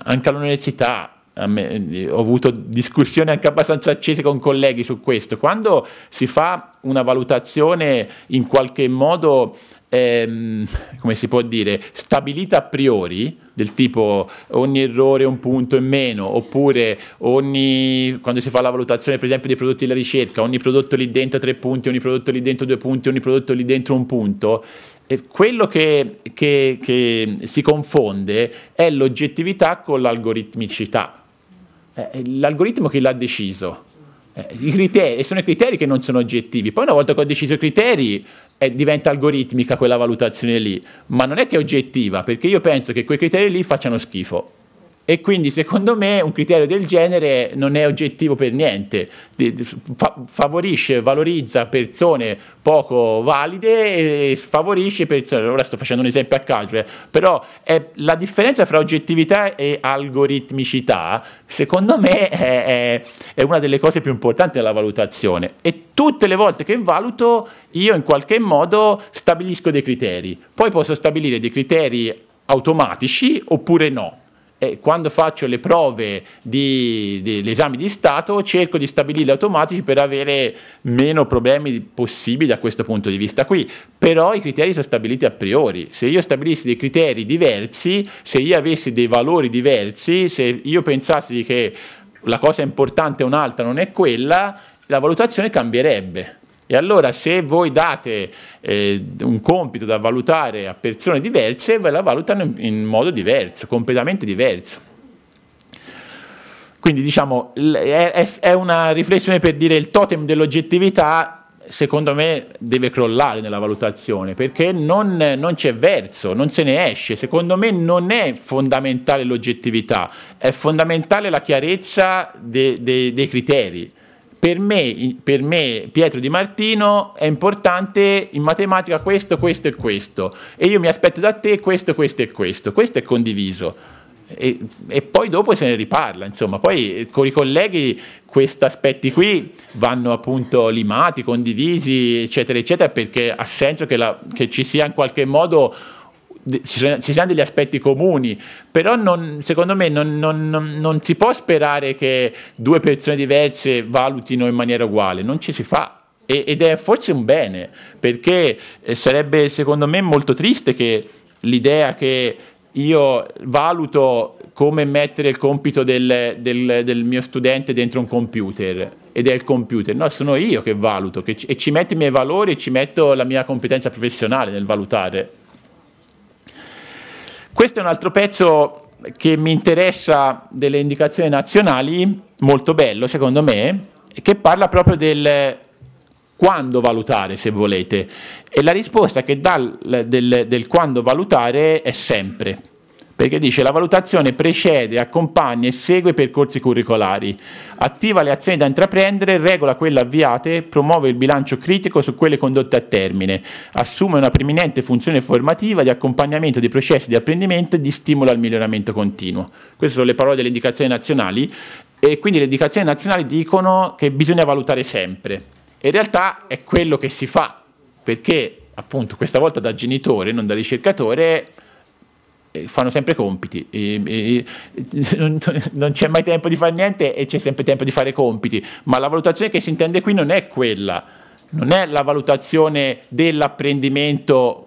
anche all'università, me, ho avuto discussioni anche abbastanza accese con colleghi su questo, quando si fa una valutazione in qualche modo ehm, come si può dire, stabilita a priori, del tipo ogni errore un punto in meno, oppure ogni, quando si fa la valutazione per esempio dei prodotti della ricerca, ogni prodotto lì dentro tre punti, ogni prodotto lì dentro due punti, ogni prodotto lì dentro un punto, e quello che, che, che si confonde è l'oggettività con l'algoritmicità. Eh, l'algoritmo che l'ha deciso. Eh, I criteri, sono i criteri che non sono oggettivi. Poi una volta che ho deciso i criteri, è, eh, diventa algoritmica quella valutazione lì, ma non è che è oggettiva, perché io penso che quei criteri lì facciano schifo. E quindi secondo me un criterio del genere non è oggettivo per niente, Fa- favorisce, valorizza persone poco valide e sfavorisce persone, ora sto facendo un esempio a caso, eh. però è, la differenza fra oggettività e algoritmicità secondo me è, è, è una delle cose più importanti della valutazione e tutte le volte che valuto io in qualche modo stabilisco dei criteri, poi posso stabilire dei criteri automatici oppure no eh, quando faccio le prove dell'esame di, di, di Stato cerco di stabilirle automatici per avere meno problemi possibili da questo punto di vista qui, però i criteri sono stabiliti a priori, se io stabilissi dei criteri diversi, se io avessi dei valori diversi, se io pensassi che la cosa importante è un'altra, non è quella, la valutazione cambierebbe. E allora se voi date eh, un compito da valutare a persone diverse, ve la valutano in, in modo diverso, completamente diverso. Quindi diciamo, è, è una riflessione per dire il totem dell'oggettività secondo me deve crollare nella valutazione perché non, non, c'è verso, non se ne esce. Secondo me non è fondamentale l'oggettività, è fondamentale la chiarezza de, de, dei criteri per me, per me, Pietro Di Martino è importante in matematica questo, questo e questo e io mi aspetto da te questo, questo e questo, questo è condiviso. E, e poi dopo se ne riparla, insomma, poi eh, con i colleghi questi aspetti qui vanno appunto limati, condivisi, eccetera, eccetera, perché ha senso che, la, che ci sia in qualche modo ci, sono, ci, saranno degli aspetti comuni, però non, secondo me non, non, non, si può sperare che due persone diverse valutino in maniera uguale, non ci si fa. E, ed è forse un bene, perché eh, sarebbe secondo me molto triste che l'idea che io valuto come mettere il compito del, del, del, mio studente dentro un computer ed è il computer, no, sono io che valuto che, e ci metto i miei valori e ci metto la mia competenza professionale nel valutare. Questo è un altro pezzo che mi interessa delle indicazioni nazionali, molto bello secondo me, che parla proprio del quando valutare se volete e la risposta che dà del, del quando valutare è sempre perché dice la valutazione precede, accompagna e segue percorsi curricolari, attiva le azioni da intraprendere, regola quelle avviate, promuove il bilancio critico su quelle condotte a termine, assume una preminente funzione formativa di accompagnamento dei processi di apprendimento e di stimolo al miglioramento continuo. Queste sono le parole delle indicazioni nazionali e quindi le indicazioni nazionali dicono che bisogna valutare sempre. In realtà è quello che si fa, perché appunto questa volta da genitore, non da ricercatore, eh, fanno sempre compiti, e, e, non, non, c'è mai tempo di fare niente e c'è sempre tempo di fare compiti, ma la valutazione che si intende qui non è quella, non è la valutazione dell'apprendimento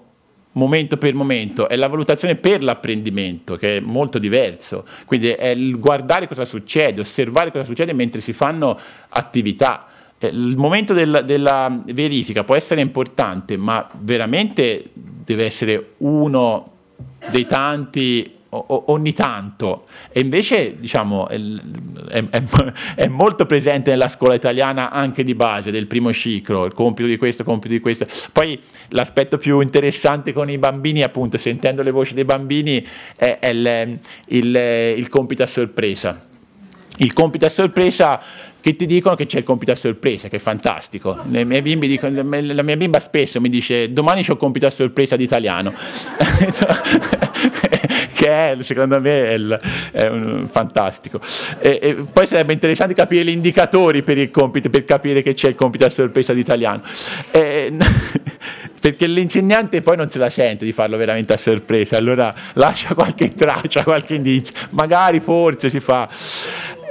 momento per momento, è la valutazione per l'apprendimento che è molto diverso, quindi è il guardare cosa succede, osservare cosa succede mentre si fanno attività. Eh, il momento della, della verifica può essere importante, ma veramente deve essere uno dei tanti ogni tanto e invece diciamo è, è, è, molto presente nella scuola italiana anche di base del primo ciclo il compito di questo il compito di questo poi l'aspetto più interessante con i bambini appunto sentendo le voci dei bambini è, è il, il, il compito a sorpresa il compito a sorpresa che ti dicono che c'è il compito a sorpresa, che è fantastico. Dicono, la mia bimba spesso mi dice domani c'è il compito a sorpresa di italiano, che è secondo me è, il, è un, fantastico. E, e poi sarebbe interessante capire gli indicatori per il compito, per capire che c'è il compito a sorpresa di italiano. E, perché l'insegnante poi non se la sente di farlo veramente a sorpresa, allora lascia qualche traccia, qualche indizio, magari forse si fa.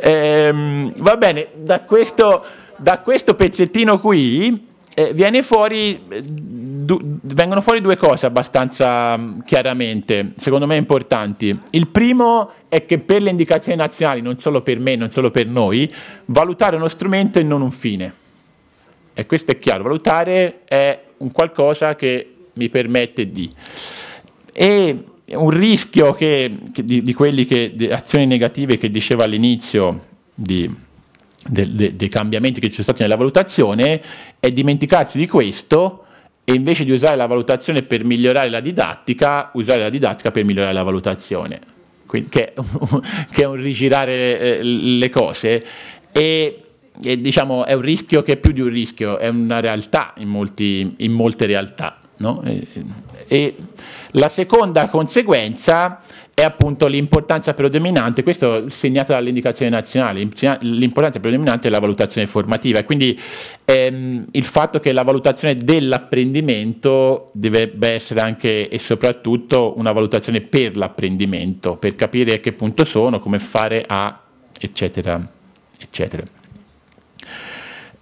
Ehm, va bene, da questo, da questo pezzettino qui eh, fuori, eh, du, vengono fuori due cose abbastanza mm, chiaramente, secondo me importanti. Il primo è che per le indicazioni nazionali, non solo per me, non solo per noi, valutare uno strumento e non un fine. E questo è chiaro, valutare è un qualcosa che mi permette di... E un rischio che, che di, di, quelli che, di azioni negative che dicevo all'inizio di, de, de, dei cambiamenti che ci sono stati nella valutazione è dimenticarsi di questo e invece di usare la valutazione per migliorare la didattica, usare la didattica per migliorare la valutazione, che, che, è un rigirare eh, le cose. E, e, diciamo, è un rischio che è più di un rischio, è una realtà in, molti, in molte realtà. No? E, e, la seconda conseguenza è appunto l'importanza predominante, questo segnato dall'indicazione nazionale, l'importanza predominante è la valutazione formativa e quindi ehm, il fatto che la valutazione dell'apprendimento dovrebbe essere anche e soprattutto una valutazione per l'apprendimento, per capire a che punto sono, come fare a eccetera, eccetera.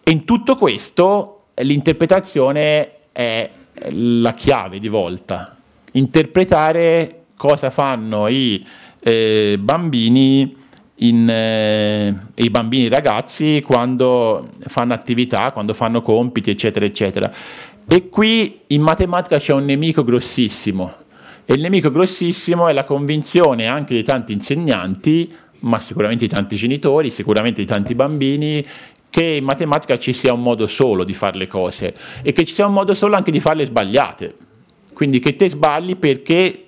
In tutto questo l'interpretazione è la chiave di volta, interpretare cosa fanno i eh, bambini in, eh, i bambini ragazzi quando fanno attività, quando fanno compiti, eccetera, eccetera. E qui in matematica c'è un nemico grossissimo. E il nemico grossissimo è la convinzione anche di tanti insegnanti, ma sicuramente di tanti genitori, sicuramente di tanti bambini, che in matematica ci sia un modo solo di fare le cose e che ci sia un modo solo anche di farle sbagliate. Quindi che te sbagli perché,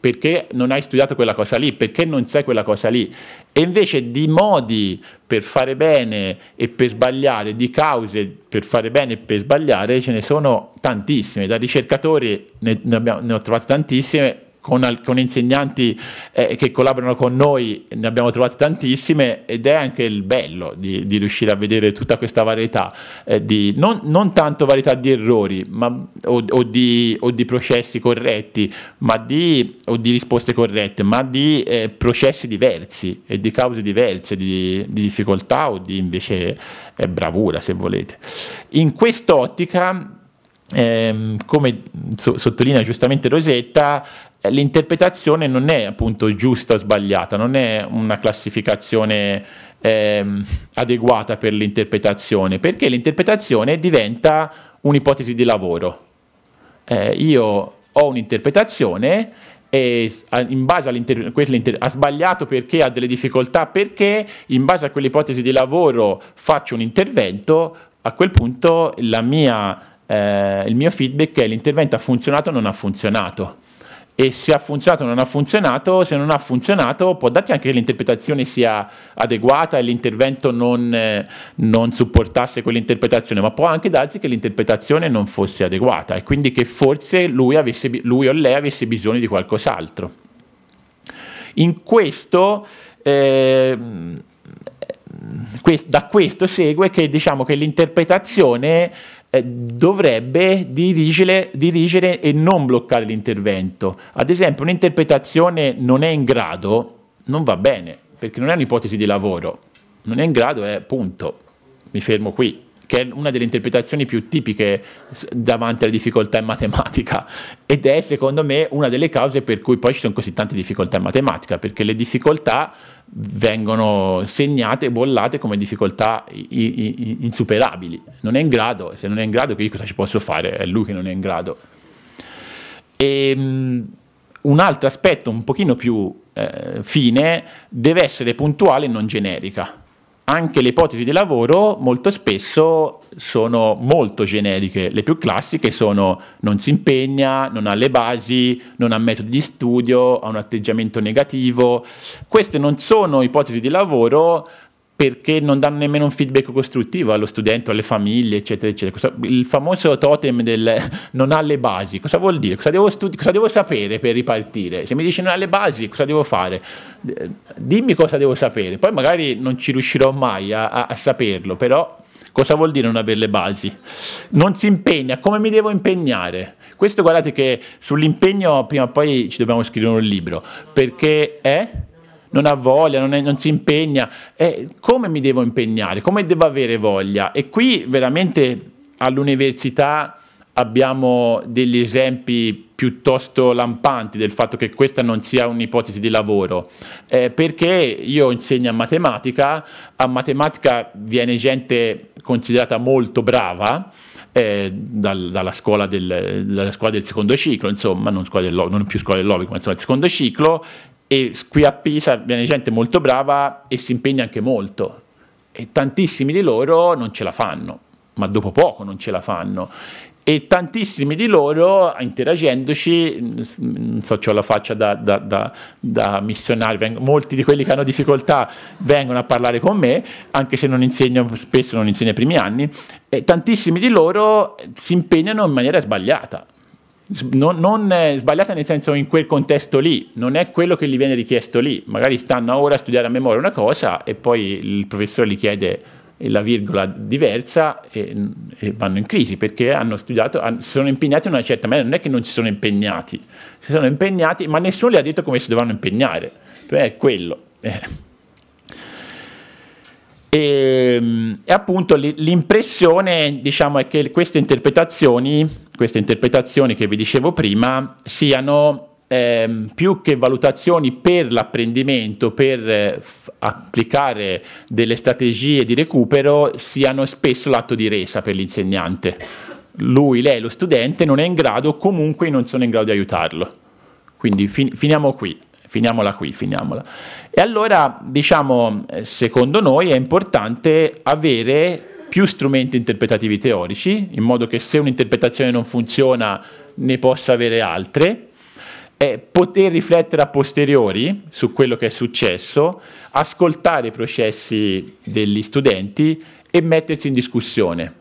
perché non hai studiato quella cosa lì, perché non sai quella cosa lì. E invece di modi per fare bene e per sbagliare, di cause per fare bene e per sbagliare, ce ne sono tantissime. Da ricercatore ne, ne, abbiamo, ne ho trovate tantissime, con, con insegnanti eh, che collaborano con noi, ne abbiamo trovate tantissime ed è anche il bello di, di riuscire a vedere tutta questa varietà, eh, di, non, non, tanto varietà di errori ma, o, o, di, o, di, processi corretti o di risposte corrette, ma di eh, processi diversi e di cause diverse, di, difficoltà o di invece eh, bravura se volete. In quest'ottica eh, come so- sottolinea giustamente Rosetta, eh, l'interpretazione non è appunto giusta o sbagliata, non è una classificazione eh, adeguata per l'interpretazione, perché l'interpretazione diventa un'ipotesi di lavoro. Eh, io ho un'interpretazione e in base all'inter- ha sbagliato perché ha delle difficoltà, perché in base a quell'ipotesi di lavoro faccio un intervento, a quel punto mia, eh, il mio feedback è l'intervento ha funzionato o non ha funzionato e se ha funzionato o non ha funzionato, se non ha funzionato può darsi anche che l'interpretazione sia adeguata e l'intervento non, eh, non, supportasse quell'interpretazione, ma può anche darsi che l'interpretazione non fosse adeguata e quindi che forse lui, avesse, lui o lei avesse bisogno di qualcos'altro. In questo... Ehm, eh, da questo segue che, diciamo, che l'interpretazione eh, dovrebbe dirigere, dirigere e non bloccare l'intervento. Ad esempio un'interpretazione non è in grado, non va bene, perché non è un'ipotesi di lavoro, non è in grado è punto, mi fermo qui che è una delle interpretazioni più tipiche davanti alle difficoltà in matematica ed è secondo me una delle cause per cui poi ci sono così tante difficoltà in matematica, perché le difficoltà vengono segnate e bollate come difficoltà i- i- insuperabili. Non è in grado, se non è in grado, che io cosa ci posso fare? È lui che non è in grado. E, um, un altro aspetto un pochino più eh, fine deve essere puntuale e non generica anche le ipotesi di lavoro molto spesso sono molto generiche. Le più classiche sono non si impegna, non ha le basi, non ha metodi di studio, ha un atteggiamento negativo. Queste non sono ipotesi di lavoro perché non danno nemmeno un feedback costruttivo allo studente, alle famiglie, eccetera, eccetera. il famoso totem del non ha le basi, cosa vuol dire? Cosa devo, studi- cosa devo sapere per ripartire? Se mi dici non ha le basi, cosa devo fare? Dimmi cosa devo sapere, poi magari non ci riuscirò mai a, a, a saperlo, però cosa vuol dire non avere le basi? Non si impegna, come mi devo impegnare? Questo guardate che sull'impegno prima o poi ci dobbiamo scrivere un libro, perché è... Eh? non ha voglia, non, è, non si impegna. Eh, come mi devo impegnare? Come devo avere voglia? E qui veramente all'università abbiamo degli esempi piuttosto lampanti del fatto che questa non sia un'ipotesi di lavoro, eh, perché io insegno a matematica, a matematica viene gente considerata molto brava, eh, dal, dalla, scuola del, dalla, scuola del, secondo ciclo, insomma, non, scuola del, non più scuola del lobby, ma insomma, del secondo ciclo, e qui a Pisa viene gente molto brava e si impegna anche molto e tantissimi di loro non ce la fanno, ma dopo poco non ce la fanno e tantissimi di loro interagendoci, non so, ho la faccia da, da, da, da missionario, Vengo, molti di quelli che hanno difficoltà vengono a parlare con me, anche se non insegno, spesso non insegno ai primi anni, e tantissimi di loro si impegnano in maniera sbagliata non, non eh, sbagliata nel senso in quel contesto lì, non è quello che gli viene richiesto lì, magari stanno ora a studiare a memoria una cosa e poi il professore gli chiede la virgola diversa e, e vanno in crisi perché hanno studiato, hanno, si sono impegnati in una certa maniera, non è che non si sono impegnati, si sono impegnati ma nessuno gli ha detto come si dovranno impegnare, cioè, è quello. Eh. E, ehm, e appunto l'impressione diciamo, è che queste interpretazioni, queste interpretazioni che vi dicevo prima siano eh, più che valutazioni per l'apprendimento, per eh, f- applicare delle strategie di recupero, siano spesso l'atto di resa per l'insegnante. Lui, lei, lo studente non è in grado, comunque non sono in grado di aiutarlo. Quindi fin- finiamo qui finiamola qui, finiamola. E allora, diciamo, eh, secondo noi è importante avere più strumenti interpretativi teorici, in modo che se un'interpretazione non funziona ne possa avere altre, poter riflettere a posteriori su quello che è successo, ascoltare i processi degli studenti e mettersi in discussione,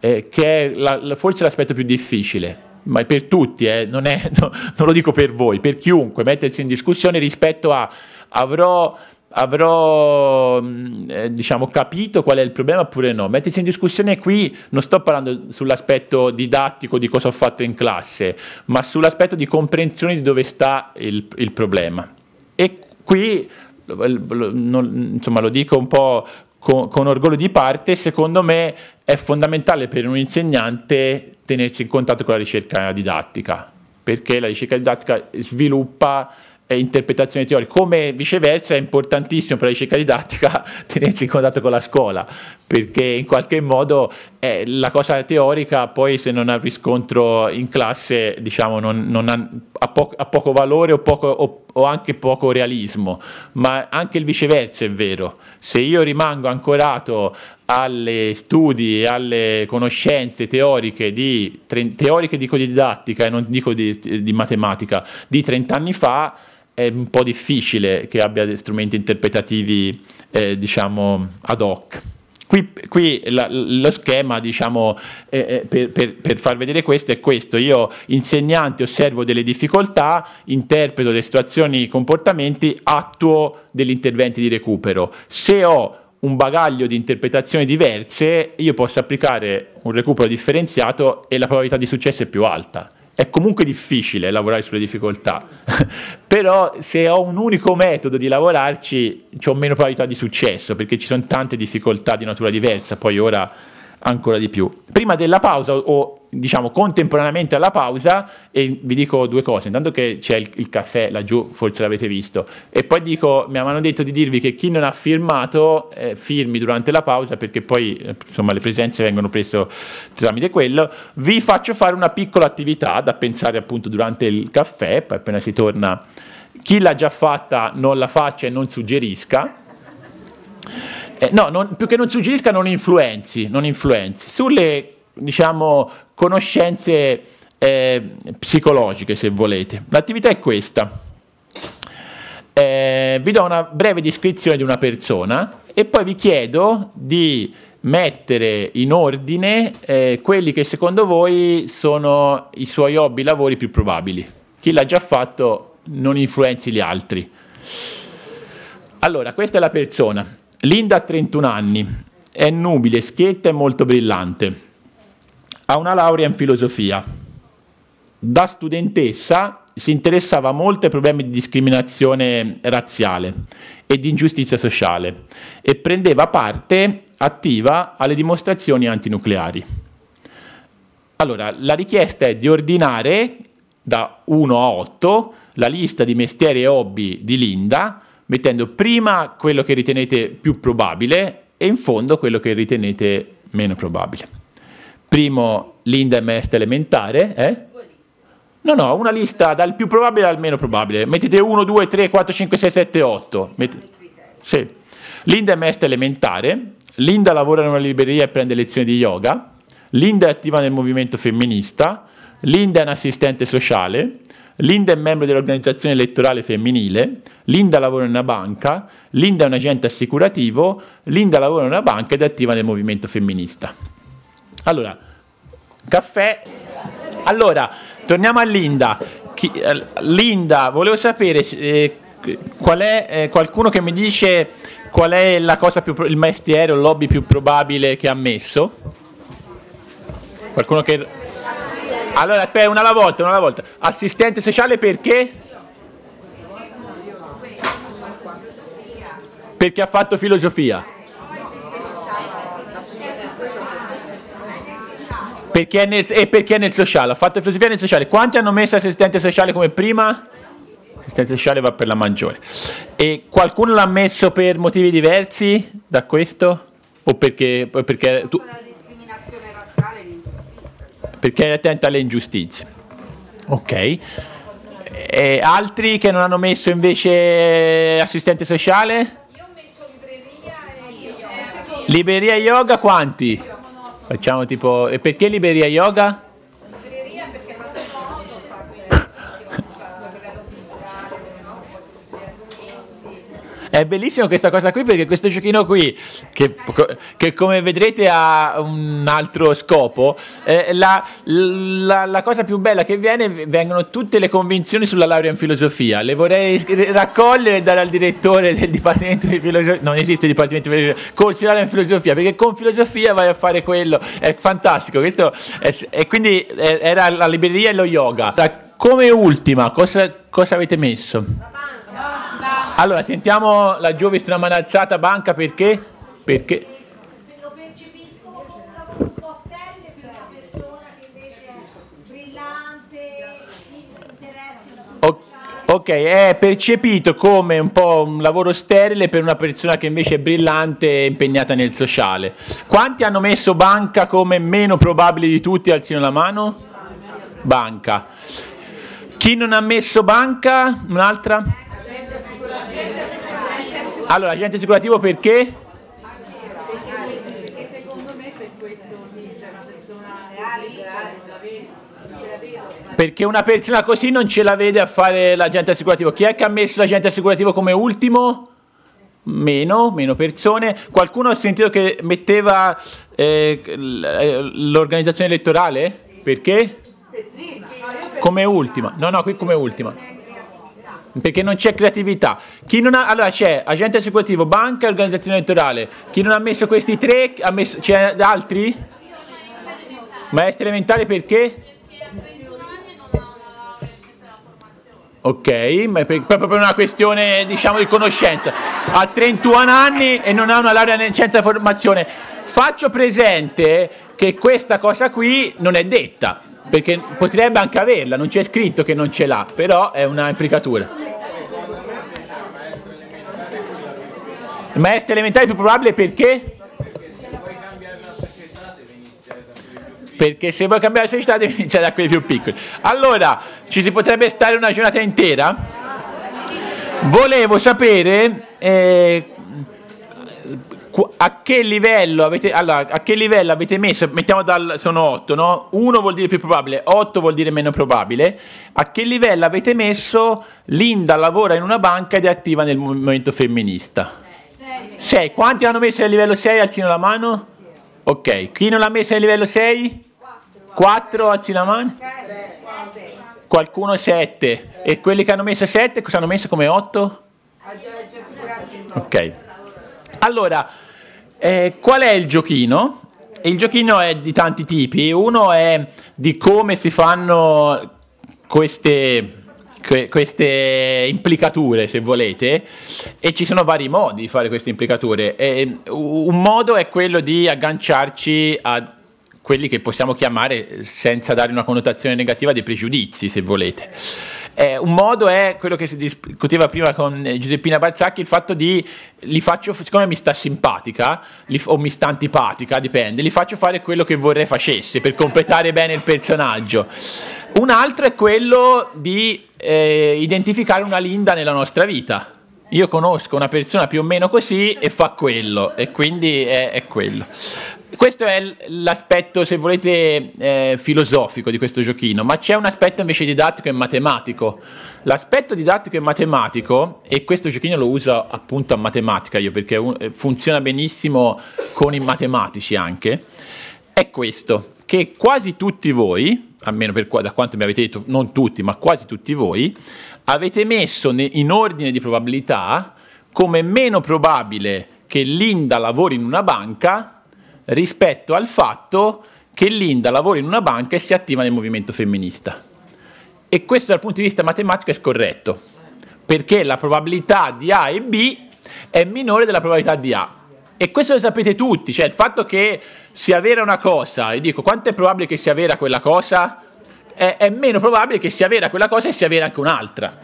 eh, che è la, forse l'aspetto più difficile ma per tutti, eh, non, è, no, non, lo dico per voi, per chiunque, mettersi in discussione rispetto a avrò, avrò mm, eh, diciamo, capito qual è il problema oppure no. Mettersi in discussione qui non sto parlando sull'aspetto didattico di cosa ho fatto in classe, ma sull'aspetto di comprensione di dove sta il, il problema. E qui non, insomma, lo dico un po' con, con orgoglio di parte, secondo me è fondamentale per un insegnante tenersi in contatto con la ricerca didattica, perché la ricerca didattica sviluppa eh, interpretazione teorica, come viceversa è importantissimo per la ricerca didattica tenersi in contatto con la scuola, perché in qualche modo eh, la cosa teorica poi se non ha riscontro in classe diciamo non, non ha, ha, po- ha, poco valore o, poco, o, o, anche poco realismo ma anche il viceversa è vero se io rimango ancorato alle studi alle conoscenze teoriche di tre, teoriche dico di didattica e non dico di, di matematica di 30 anni fa è un po' difficile che abbia strumenti interpretativi eh, diciamo ad hoc Qui, qui la, lo schema, diciamo, eh, eh, per, per, per, far vedere questo è questo. Io, insegnante, osservo delle difficoltà, interpreto le situazioni, i comportamenti, attuo degli interventi di recupero. Se ho un bagaglio di interpretazioni diverse, io posso applicare un recupero differenziato e la probabilità di successo è più alta è comunque difficile lavorare sulle difficoltà, però se ho un unico metodo di lavorarci ho meno probabilità di successo perché ci sono tante difficoltà di natura diversa, poi ora ancora di più. Prima della pausa o diciamo contemporaneamente alla pausa e vi dico due cose, intanto che c'è il, il caffè laggiù, forse l'avete visto, e poi dico, mi avevano detto di dirvi che chi non ha firmato eh, firmi durante la pausa perché poi eh, insomma le presenze vengono prese tramite quello, vi faccio fare una piccola attività da pensare appunto durante il caffè, poi appena si torna, chi l'ha già fatta non la faccia e non suggerisca eh, no, non, più che non suggerisca, non influenzi, non influenzi. Sulle, diciamo, conoscenze eh, psicologiche, se volete. L'attività è questa. Eh, vi do una breve descrizione di una persona e poi vi chiedo di mettere in ordine eh, quelli che secondo voi sono i suoi hobby, lavori più probabili. Chi l'ha già fatto non influenzi gli altri. Allora, questa è la persona. Linda ha 31 anni, è nubile, schietta e molto brillante. Ha una laurea in filosofia. Da studentessa si interessava molto ai problemi di discriminazione razziale e di ingiustizia sociale e prendeva parte attiva alle dimostrazioni antinucleari. Allora, la richiesta è di ordinare da 1 a 8 la lista di mestieri e hobby di Linda mettendo prima quello che ritenete più probabile e in fondo quello che ritenete meno probabile. Primo, Linda e Mesta elementare, eh? No, no, una lista dal più probabile al meno probabile. Mettete 1, 2, 3, 4, 5, 6, 7, 8. Met- sì. Linda è maestra elementare, Linda lavora in una libreria e prende lezioni di yoga, Linda è attiva nel movimento femminista, Linda è un'assistente sociale, Linda è membro dell'organizzazione elettorale femminile, Linda lavora in una banca, Linda è un agente assicurativo, Linda lavora in una banca ed è attiva nel movimento femminista. Allora, caffè. Allora, torniamo a Linda. Chi, eh, Linda, volevo sapere eh, qual è eh, qualcuno che mi dice qual è la cosa più il mestiere o il lobby più probabile che ha messo? Qualcuno che allora, aspetta, una alla volta, una alla volta. Assistente sociale perché? Perché ha fatto filosofia. Perché è nel, e perché è nel sociale? Ha fatto filosofia nel sociale. Quanti hanno messo assistente sociale come prima? L'assistenza sociale va per la maggiore. E qualcuno l'ha messo per motivi diversi da questo? O perché... perché tu perché è attenta alle ingiustizie. Ok. E altri che non hanno messo invece eh, assistente sociale? Io ho messo libreria e yoga. Libreria e yoga quanti? Facciamo tipo... E perché libreria e yoga? È bellissima questa cosa qui perché questo giochino qui, che, che come vedrete ha un altro scopo, eh, la, la, la, cosa più bella che viene vengono tutte le convinzioni sulla laurea in filosofia. Le vorrei raccogliere e dare al direttore del Dipartimento di Filosofia, non esiste il Dipartimento di Filosofia, di laurea in filosofia, perché con filosofia vai a fare quello, è fantastico. Questo è, e quindi eh, era la libreria e lo yoga. Da, come ultima, cosa, cosa avete messo? Allora, sentiamo la Giove stramanacciata banca perché? Perché? Lo percepiscono come un po' stelle per una persona che invece è brillante, interessa okay, ok, è percepito come un po' un lavoro sterile per una persona che invece è brillante e impegnata nel sociale. Quanti hanno messo banca come meno probabile di tutti? Alzino la mano. Banca. Chi non ha messo banca? Un'altra? Allora, agente assicurativo perché? Perché secondo me per questo cioè, perché una persona così non ce la vede a fare l'agente assicurativo. Chi è che ha messo l'agente assicurativo come ultimo? Meno, meno persone. Qualcuno ha sentito che metteva eh, l'organizzazione elettorale? Perché? Come ultima. No, no, qui come ultima perché non c'è creatività. Chi non ha, allora c'è agente assicurativo, banca e organizzazione elettorale. Chi non ha messo questi tre, ha messo, c'è altri? Maestri elementari perché? Ok, ma è proprio per una questione diciamo di conoscenza. Ha 31 anni e non ha una laurea in scienza di formazione. Faccio presente che questa cosa qui non è detta, perché potrebbe anche averla, non c'è scritto che non ce l'ha, però è una implicatura. Il maestro elementare è più probabile perché? Perché se vuoi cambiare la società devi iniziare da quelli più piccoli. Allora, ci si potrebbe stare una giornata intera? Volevo sapere... Eh, a che livello avete, allora, a che livello avete messo, mettiamo dal, sono 8, no? 1 vuol dire più probabile, 8 vuol dire meno probabile, a che livello avete messo Linda lavora in una banca ed è attiva nel movimento femminista? 6, quanti hanno messo a livello 6? Alzino la mano. Ok, chi non l'ha messa a livello 6? 4, alzi la mano. Qualcuno 7. E quelli che hanno messo 7, cosa hanno messo come 8? Ok. Allora, eh, qual è il giochino? Il giochino è di tanti tipi. Uno è di come si fanno queste, queste implicature, se volete, e ci sono vari modi di fare queste implicature. Eh, un modo è quello di agganciarci a quelli che possiamo chiamare, senza dare una connotazione negativa, dei pregiudizi, se volete. Eh, un modo è quello che si discuteva prima con eh, Giuseppina Balzacchi, il fatto di li faccio, siccome mi sta simpatica li, o mi sta antipatica, dipende, li faccio fare quello che vorrei facesse per completare bene il personaggio. Un altro è quello di eh, identificare una linda nella nostra vita. Io conosco una persona più o meno così e fa quello, e quindi è, è quello questo è l'aspetto, se volete, eh, filosofico di questo giochino, ma c'è un aspetto invece didattico e matematico. L'aspetto didattico e matematico, e questo giochino lo uso appunto a matematica io, perché eh, funziona benissimo con i matematici anche, è questo, che quasi tutti voi, almeno per, da quanto mi avete detto, non tutti, ma quasi tutti voi, avete messo in ordine di probabilità come meno probabile che Linda lavori in una banca rispetto al fatto che Linda lavora in una banca e si attiva nel movimento femminista. E questo dal punto di vista matematico è scorretto, perché la probabilità di A e B è minore della probabilità di A. E questo lo sapete tutti, cioè il fatto che sia vera una cosa, e dico quanto è probabile che sia vera quella cosa, è, è meno probabile che sia vera quella cosa e sia vera anche un'altra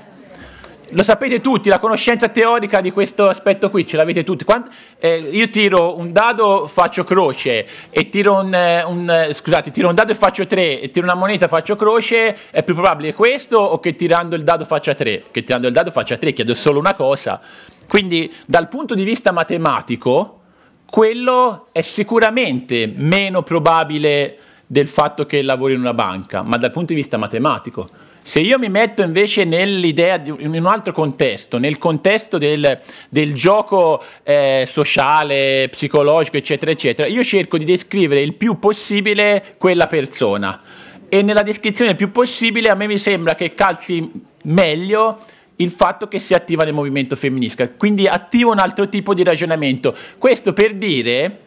lo sapete tutti, la conoscenza teorica di questo aspetto qui ce l'avete tutti. Quando, eh, io tiro un dado, faccio croce, e tiro un, eh, un, eh, scusate, tiro un dado e faccio 3, e tiro una moneta, e faccio croce, è più probabile questo o che tirando il dado faccia 3? Che tirando il dado faccia 3, chiedo solo una cosa. Quindi dal punto di vista matematico, quello è sicuramente meno probabile del fatto che lavori in una banca, ma dal punto di vista matematico. Se io mi metto invece nell'idea di in un altro contesto, nel contesto del, del gioco eh, sociale, psicologico, eccetera, eccetera, io cerco di descrivere il più possibile quella persona. E nella descrizione più possibile a me mi sembra che calzi meglio il fatto che si attiva nel movimento femminista. Quindi attivo un altro tipo di ragionamento. Questo per dire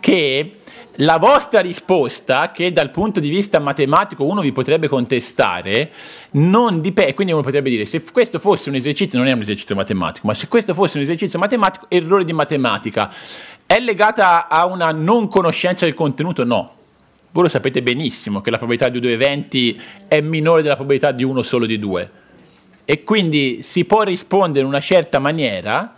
che la vostra risposta, che dal punto di vista matematico uno vi potrebbe contestare, non dipende, quindi uno potrebbe dire se questo fosse un esercizio, non è un esercizio matematico, ma se questo fosse un esercizio matematico, errore di matematica, è legata a una non conoscenza del contenuto? No. Voi lo sapete benissimo che la probabilità di due eventi è minore della probabilità di uno solo di due. E quindi si può rispondere in una certa maniera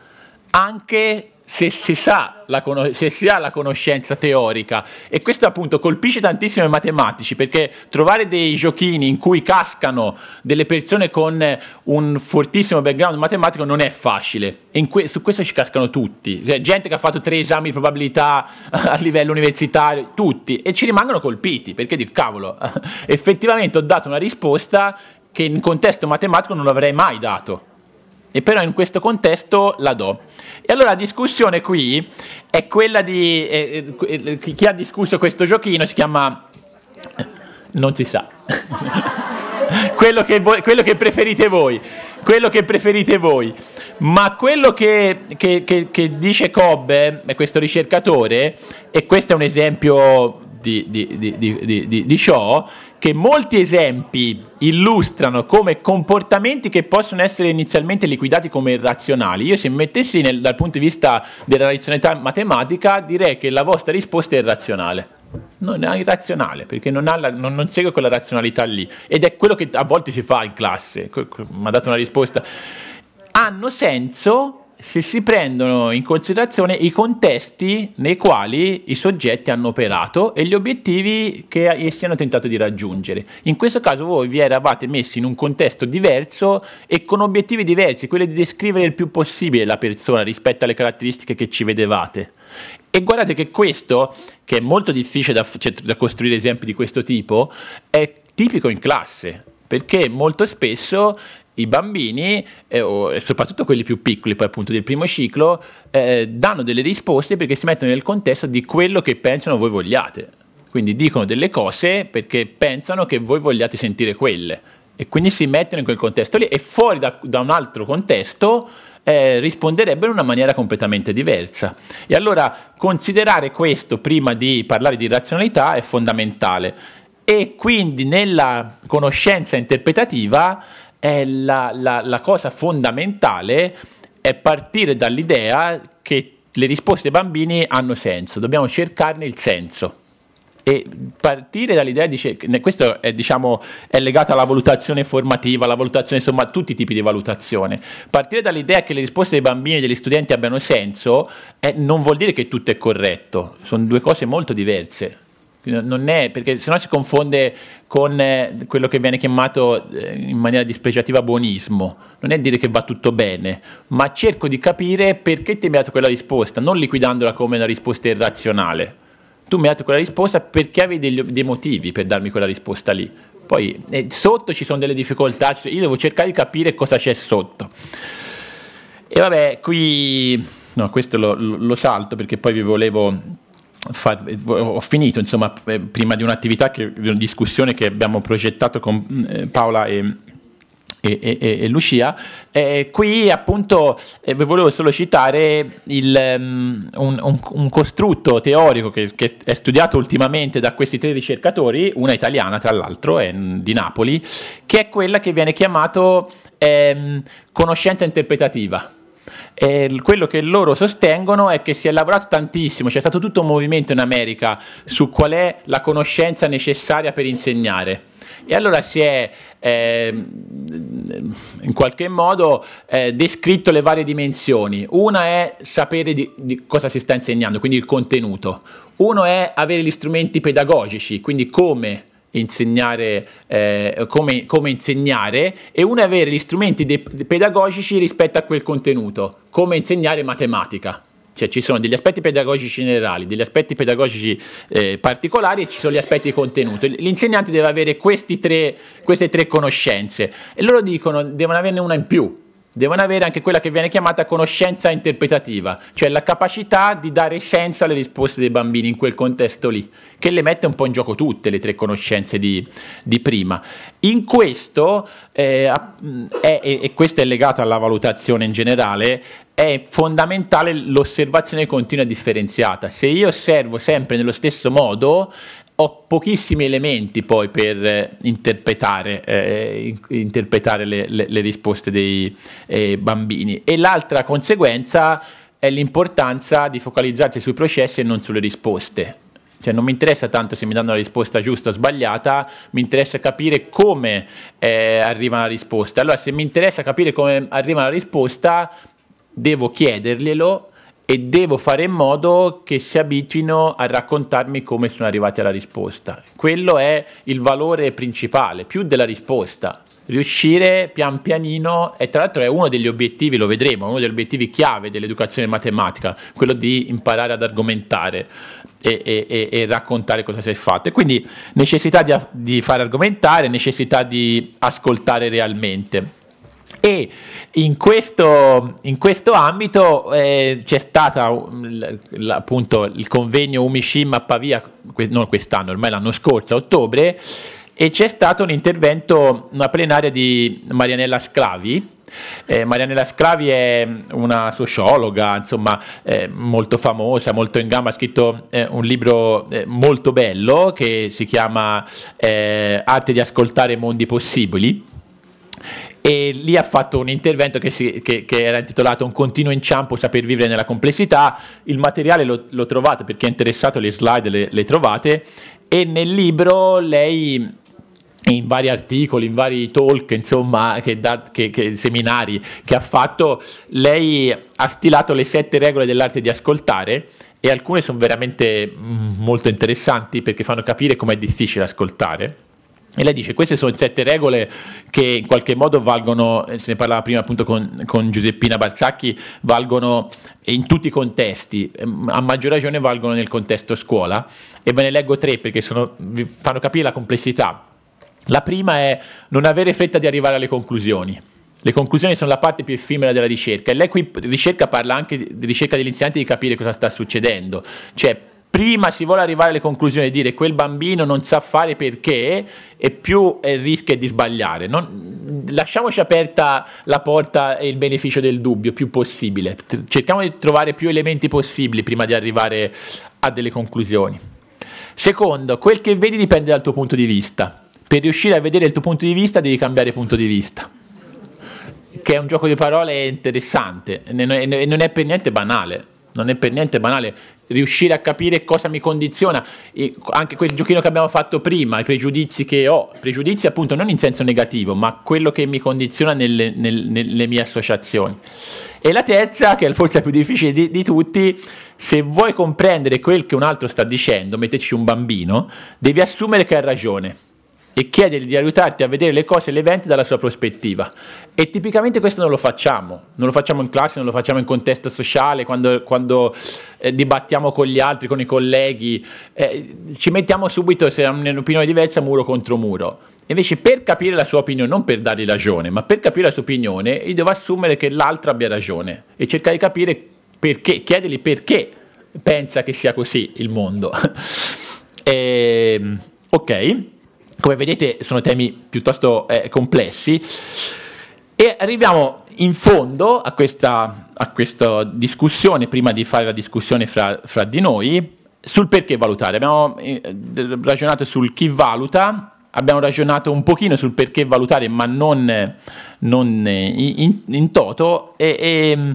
anche se si, sa la se si ha la conoscenza teorica e questo appunto colpisce tantissimo i matematici perché trovare dei giochini in cui cascano delle persone con un fortissimo background matematico non è facile e que- su questo ci cascano tutti cioè, gente che ha fatto tre esami di probabilità a livello universitario tutti e ci rimangono colpiti perché dico cavolo effettivamente ho dato una risposta che in contesto matematico non l'avrei mai dato e però in questo contesto la do. E allora la discussione qui è quella di eh, eh chi ha discusso questo giochino si chiama... Non si sa. quello, che voi, quello che preferite voi quello che preferite voi. Ma quello che, che, che, che, dice Cobbe, eh, questo ricercatore, e questo è un esempio di, di, di, di ciò, che molti esempi illustrano come comportamenti che possono essere inizialmente liquidati come irrazionali. Io se mi mettessi nel, dal punto di vista della razionalità matematica direi che la vostra risposta è irrazionale. Non è irrazionale perché non, la, non, non segue quella razionalità lì ed è quello che a volte si fa in classe. Mi ha dato una risposta. Hanno senso se si prendono in considerazione i contesti nei quali i soggetti hanno operato e gli obiettivi che essi hanno tentato di raggiungere. In questo caso voi vi eravate messi in un contesto diverso e con obiettivi diversi, quelli di descrivere il più possibile la persona rispetto alle caratteristiche che ci vedevate. E guardate che questo, che è molto difficile da, cioè, da costruire esempi di questo tipo, è tipico in classe, perché molto spesso i bambini, eh, o, soprattutto quelli più piccoli, poi appunto del primo ciclo, eh, danno delle risposte perché si mettono nel contesto di quello che pensano voi vogliate. Quindi dicono delle cose perché pensano che voi vogliate sentire quelle. E quindi si mettono in quel contesto lì e fuori da, da un altro contesto eh, risponderebbero in una maniera completamente diversa. E allora considerare questo prima di parlare di razionalità è fondamentale. E quindi nella conoscenza interpretativa è la, la, la cosa fondamentale è partire dall'idea che le risposte ai bambini hanno senso, dobbiamo cercarne il senso. E partire dall'idea di cercare, questo è, diciamo, è legato alla valutazione formativa, alla valutazione, insomma, a tutti i tipi di valutazione. Partire dall'idea che le risposte dei bambini e degli studenti abbiano senso eh, non vuol dire che tutto è corretto, sono due cose molto diverse non è perché sennò si confonde con eh, quello che viene chiamato eh, in maniera dispregiativa buonismo. Non è dire che va tutto bene, ma cerco di capire perché ti hai dato quella risposta, non liquidandola come una risposta irrazionale. Tu mi hai dato quella risposta perché avevi degli, dei motivi per darmi quella risposta lì. Poi eh, sotto ci sono delle difficoltà, io devo cercare di capire cosa c'è sotto. E vabbè, qui... No, questo lo, lo salto perché poi vi volevo Fa, ho finito insomma eh, prima di un'attività che, di una discussione che abbiamo progettato con eh, Paola e, e, e, e Lucia eh, qui appunto eh, volevo solo citare il, um, un, un, un, costrutto teorico che, che, è studiato ultimamente da questi tre ricercatori una italiana tra l'altro è di Napoli che è quella che viene chiamato ehm, conoscenza interpretativa e quello che loro sostengono è che si è lavorato tantissimo, c'è stato tutto un movimento in America su qual è la conoscenza necessaria per insegnare. E allora si è eh, in qualche modo eh, descritto le varie dimensioni. Una è sapere di, di cosa si sta insegnando, quindi il contenuto. Uno è avere gli strumenti pedagogici, quindi come insegnare, eh, come, come, insegnare e una è avere gli strumenti de- pedagogici rispetto a quel contenuto, come insegnare matematica. Cioè ci sono degli aspetti pedagogici generali, degli aspetti pedagogici eh, particolari e ci sono gli aspetti contenuti. L'insegnante deve avere tre, queste tre conoscenze e loro dicono che devono averne una in più devono avere anche quella che viene chiamata conoscenza interpretativa, cioè la capacità di dare senso alle risposte dei bambini in quel contesto lì, che le mette un po' in gioco tutte le tre conoscenze di, di prima. In questo, eh, è, e questo è legato alla valutazione in generale, è fondamentale l'osservazione continua differenziata. Se io osservo sempre nello stesso modo, ho pochissimi elementi poi per eh, interpretare, eh, interpretare le, le, le, risposte dei eh, bambini. E l'altra conseguenza è l'importanza di focalizzarsi sui processi e non sulle risposte. Cioè non mi interessa tanto se mi danno la risposta giusta o sbagliata, mi interessa capire come eh, arriva la risposta. Allora se mi interessa capire come arriva la risposta, devo chiederglielo e devo fare in modo che si abituino a raccontarmi come sono arrivati alla risposta. Quello è il valore principale, più della risposta. Riuscire pian pianino, e tra l'altro è uno degli obiettivi, lo vedremo, uno degli obiettivi chiave dell'educazione matematica, quello di imparare ad argomentare e, e, e raccontare cosa si è fatto. E quindi necessità di, di fare argomentare, necessità di ascoltare realmente e in questo, in questo ambito eh, c'è stato um, appunto il convegno Umishima a Pavia, que- non quest'anno, ormai l'anno scorso, a ottobre, e c'è stato un intervento, una plenaria di Marianella Sclavi, eh, Marianella Sclavi è una sociologa, insomma, eh, molto famosa, molto in gamba, ha scritto eh, un libro eh, molto bello che si chiama eh, Arte di ascoltare mondi possibili e lì ha fatto un intervento che, si, che, che era intitolato Un continuo inciampo, saper vivere nella complessità. Il materiale lo, lo trovate, per chi è interessato le slide le, le trovate e nel libro lei in vari articoli, in vari talk, insomma, che da, che, che, seminari che ha fatto, lei ha stilato le sette regole dell'arte di ascoltare e alcune sono veramente mm, molto interessanti perché fanno capire com'è difficile ascoltare. E lei dice, queste sono sette regole che in qualche modo valgono, se ne parlava prima appunto con, con, Giuseppina Barzacchi, valgono in tutti i contesti, a maggior ragione valgono nel contesto scuola. E ve ne leggo tre perché sono, vi fanno capire la complessità. La prima è non avere fretta di arrivare alle conclusioni. Le conclusioni sono la parte più effimera della ricerca e lei qui ricerca parla anche di ricerca dell'insegnante di capire cosa sta succedendo, cioè prima si vuole arrivare alle conclusioni e dire quel bambino non sa fare perché e più eh, rischia di sbagliare. Non, lasciamoci aperta la porta e il beneficio del dubbio più possibile. Cerchiamo di trovare più elementi possibili prima di arrivare a delle conclusioni. Secondo, quel che vedi dipende dal tuo punto di vista. Per riuscire a vedere il tuo punto di vista devi cambiare punto di vista che è un gioco di parole interessante e non è per niente banale. Non è per niente banale riuscire a capire cosa mi condiziona, e anche quel giochino che abbiamo fatto prima, i pregiudizi che ho, pregiudizi appunto non in senso negativo, ma quello che mi condiziona nelle, nelle, nelle mie associazioni. E la terza, che è forse la più difficile di, di tutti, se vuoi comprendere quel che un altro sta dicendo, metteci un bambino, devi assumere che ha ragione e chiedergli di aiutarti a vedere le cose e gli eventi dalla sua prospettiva. E tipicamente questo non lo facciamo, non lo facciamo in classe, non lo facciamo in contesto sociale, quando, quando eh, dibattiamo con gli altri, con i colleghi, eh, ci mettiamo subito, se hanno un'opinione diversa, muro contro muro. Invece per capire la sua opinione, non per dargli ragione, ma per capire la sua opinione, io devo assumere che l'altro abbia ragione e cercare di capire perché, chiedergli perché pensa che sia così il mondo. e, ehm, ok. Come vedete sono temi piuttosto eh, complessi. E arriviamo in fondo a questa, a questa, discussione, prima di fare la discussione fra, fra di noi, sul perché valutare. Abbiamo eh, ragionato sul chi valuta, abbiamo ragionato un pochino sul perché valutare, ma non, non eh, in, in, toto. E, e,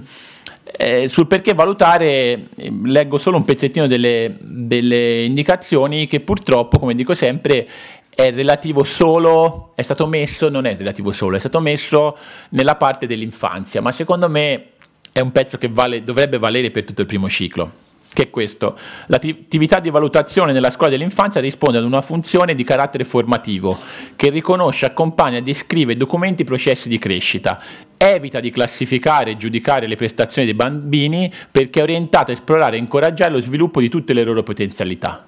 eh, sul perché valutare leggo solo un pezzettino delle, delle, indicazioni che purtroppo, come dico sempre, è relativo solo, è stato messo, non è relativo solo, è stato messo nella parte dell'infanzia, ma secondo me è un pezzo che vale, dovrebbe valere per tutto il primo ciclo che è questo. L'attività di valutazione nella scuola dell'infanzia risponde ad una funzione di carattere formativo che riconosce, accompagna, descrive e documenta i processi di crescita. Evita di classificare e giudicare le prestazioni dei bambini perché è orientata a esplorare e incoraggiare lo sviluppo di tutte le loro potenzialità.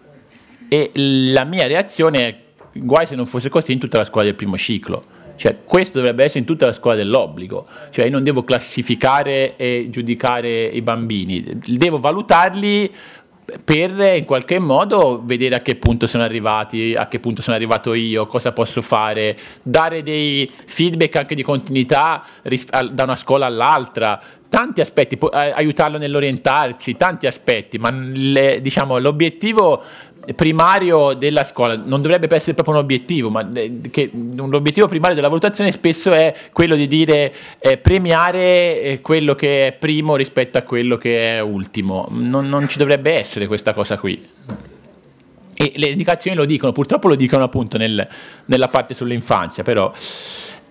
E la mia reazione è guai se non fosse così in tutta la scuola del primo ciclo. Cioè, questo dovrebbe essere in tutta la scuola dell'obbligo, cioè io non devo classificare e giudicare i bambini, devo valutarli per in qualche modo vedere a che punto sono arrivati, a che punto sono arrivato io, cosa posso fare, dare dei feedback anche di continuità da una scuola all'altra, tanti aspetti, aiutarlo nell'orientarsi, tanti aspetti, ma le, diciamo, l'obiettivo primario della scuola, non dovrebbe essere proprio un obiettivo, ma eh, che l'obiettivo primario della valutazione spesso è quello di dire eh, premiare eh, quello che è primo rispetto a quello che è ultimo. Non, non ci dovrebbe essere questa cosa qui. E le indicazioni lo dicono, purtroppo lo dicono appunto nel, nella parte sull'infanzia, però.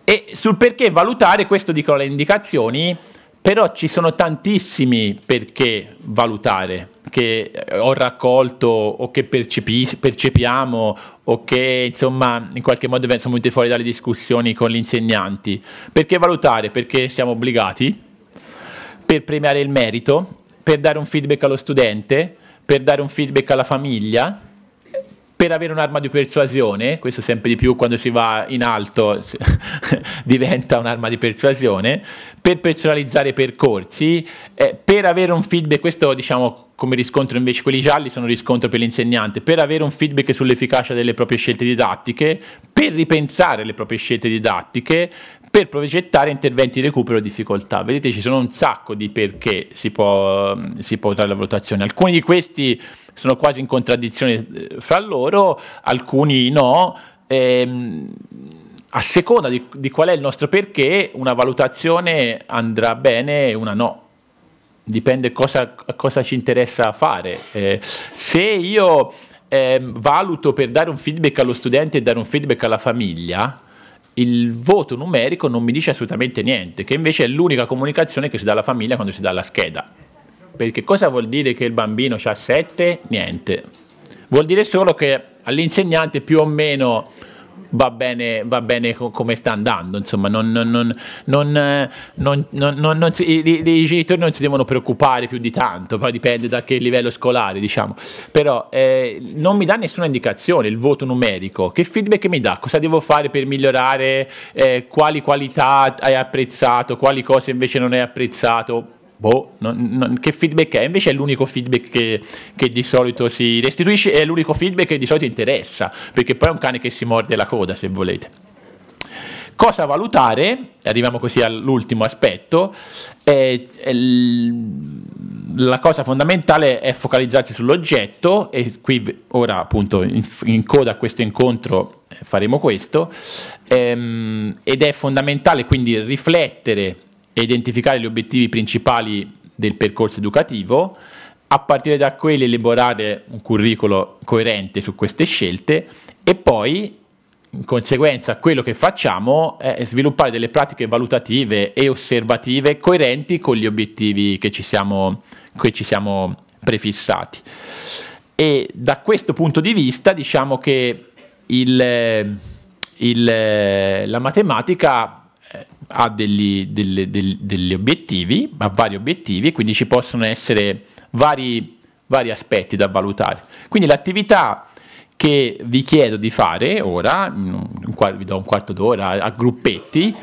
E sul perché valutare, questo dicono le indicazioni, però ci sono tantissimi perché valutare che eh, ho raccolto o che percepi- percepiamo o che insomma in qualche modo sono venuti fuori dalle discussioni con gli insegnanti. Perché valutare? Perché siamo obbligati per premiare il merito, per dare un feedback allo studente, per dare un feedback alla famiglia per avere un'arma di persuasione, questo sempre di più quando si va in alto diventa un'arma di persuasione, per personalizzare i percorsi, eh, per avere un feedback, questo diciamo come riscontro invece quelli gialli sono riscontro per l'insegnante, per avere un feedback sull'efficacia delle proprie scelte didattiche, per ripensare le proprie scelte didattiche, per progettare interventi di recupero difficoltà. Vedete ci sono un sacco di perché si può, si può usare la valutazione, alcuni di questi sono quasi in contraddizione eh, fra loro, alcuni no. Ehm, a seconda di, di, qual è il nostro perché, una valutazione andrà bene e una no. Dipende cosa, cosa ci interessa fare. Eh, se io eh, valuto per dare un feedback allo studente e dare un feedback alla famiglia, il voto numerico non mi dice assolutamente niente, che invece è l'unica comunicazione che si dà alla famiglia quando si dà la scheda. Perché cosa vuol dire che il bambino ha 7? Niente. Vuol dire solo che all'insegnante più o meno va bene, va bene co- come sta andando, insomma, i, i, genitori non si devono preoccupare più di tanto, poi dipende da che livello scolare, diciamo, però eh, non mi dà nessuna indicazione il voto numerico, che feedback mi dà, cosa devo fare per migliorare, eh, quali qualità hai apprezzato, quali cose invece non hai apprezzato, boh, non, non, che feedback è? Invece è l'unico feedback che, che, di solito si restituisce e è l'unico feedback che di solito interessa, perché poi è un cane che si morde la coda, se volete. Cosa valutare? Arriviamo così all'ultimo aspetto. È, è la cosa fondamentale è focalizzarsi sull'oggetto e qui ora appunto in, in coda a questo incontro eh, faremo questo ehm, ed è fondamentale quindi riflettere e identificare gli obiettivi principali del percorso educativo, a partire da quelli elaborare un curriculum coerente su queste scelte e poi in conseguenza quello che facciamo è sviluppare delle pratiche valutative e osservative coerenti con gli obiettivi che ci siamo, che ci siamo prefissati. E da questo punto di vista diciamo che il, il, la matematica ha degli, delle, delle, degli obiettivi, ha vari obiettivi e quindi ci possono essere vari, vari aspetti da valutare. Quindi l'attività che vi chiedo di fare ora, vi do un quarto d'ora a gruppetti,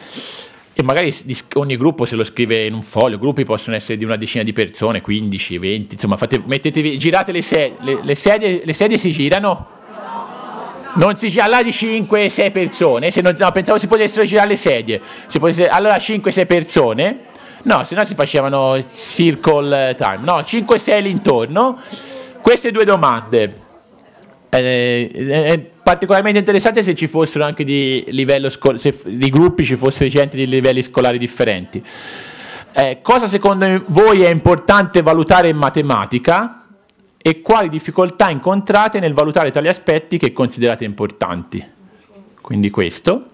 e magari ogni gruppo se lo scrive in un foglio, gruppi possono essere di una decina di persone, 15, 20, insomma, fate, mettetevi, girate le, se- le, le sedie, le sedie si girano. Non si girava di 5-6 persone, se non, no, pensavo si potessero girare le sedie. Potesse, allora 5-6 persone, no, se no si facevano circle time, no, 5-6 l'intorno. Queste due domande, eh, eh, eh, particolarmente interessante se ci fossero anche di livello sco- se di gruppi ci fosse gente di livelli scolari differenti. Eh, cosa secondo voi è importante valutare in matematica? e quali difficoltà incontrate nel valutare tali aspetti che considerate importanti. Quindi questo.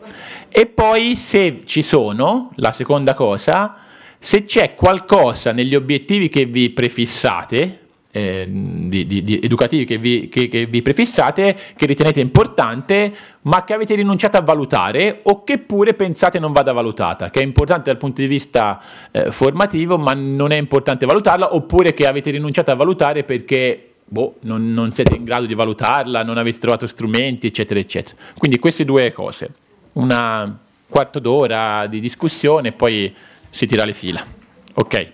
E poi se ci sono, la seconda cosa, se c'è qualcosa negli obiettivi che vi prefissate, eh, di, di, di educativi che vi, che, che vi, prefissate, che ritenete importante, ma che avete rinunciato a valutare o che pure pensate non vada valutata, che è importante dal punto di vista eh, formativo, ma non è importante valutarla, oppure che avete rinunciato a valutare perché boh, non, non, siete in grado di valutarla, non avete trovato strumenti, eccetera, eccetera. Quindi queste due cose, una quarto d'ora di discussione e poi si tira le fila. Ok.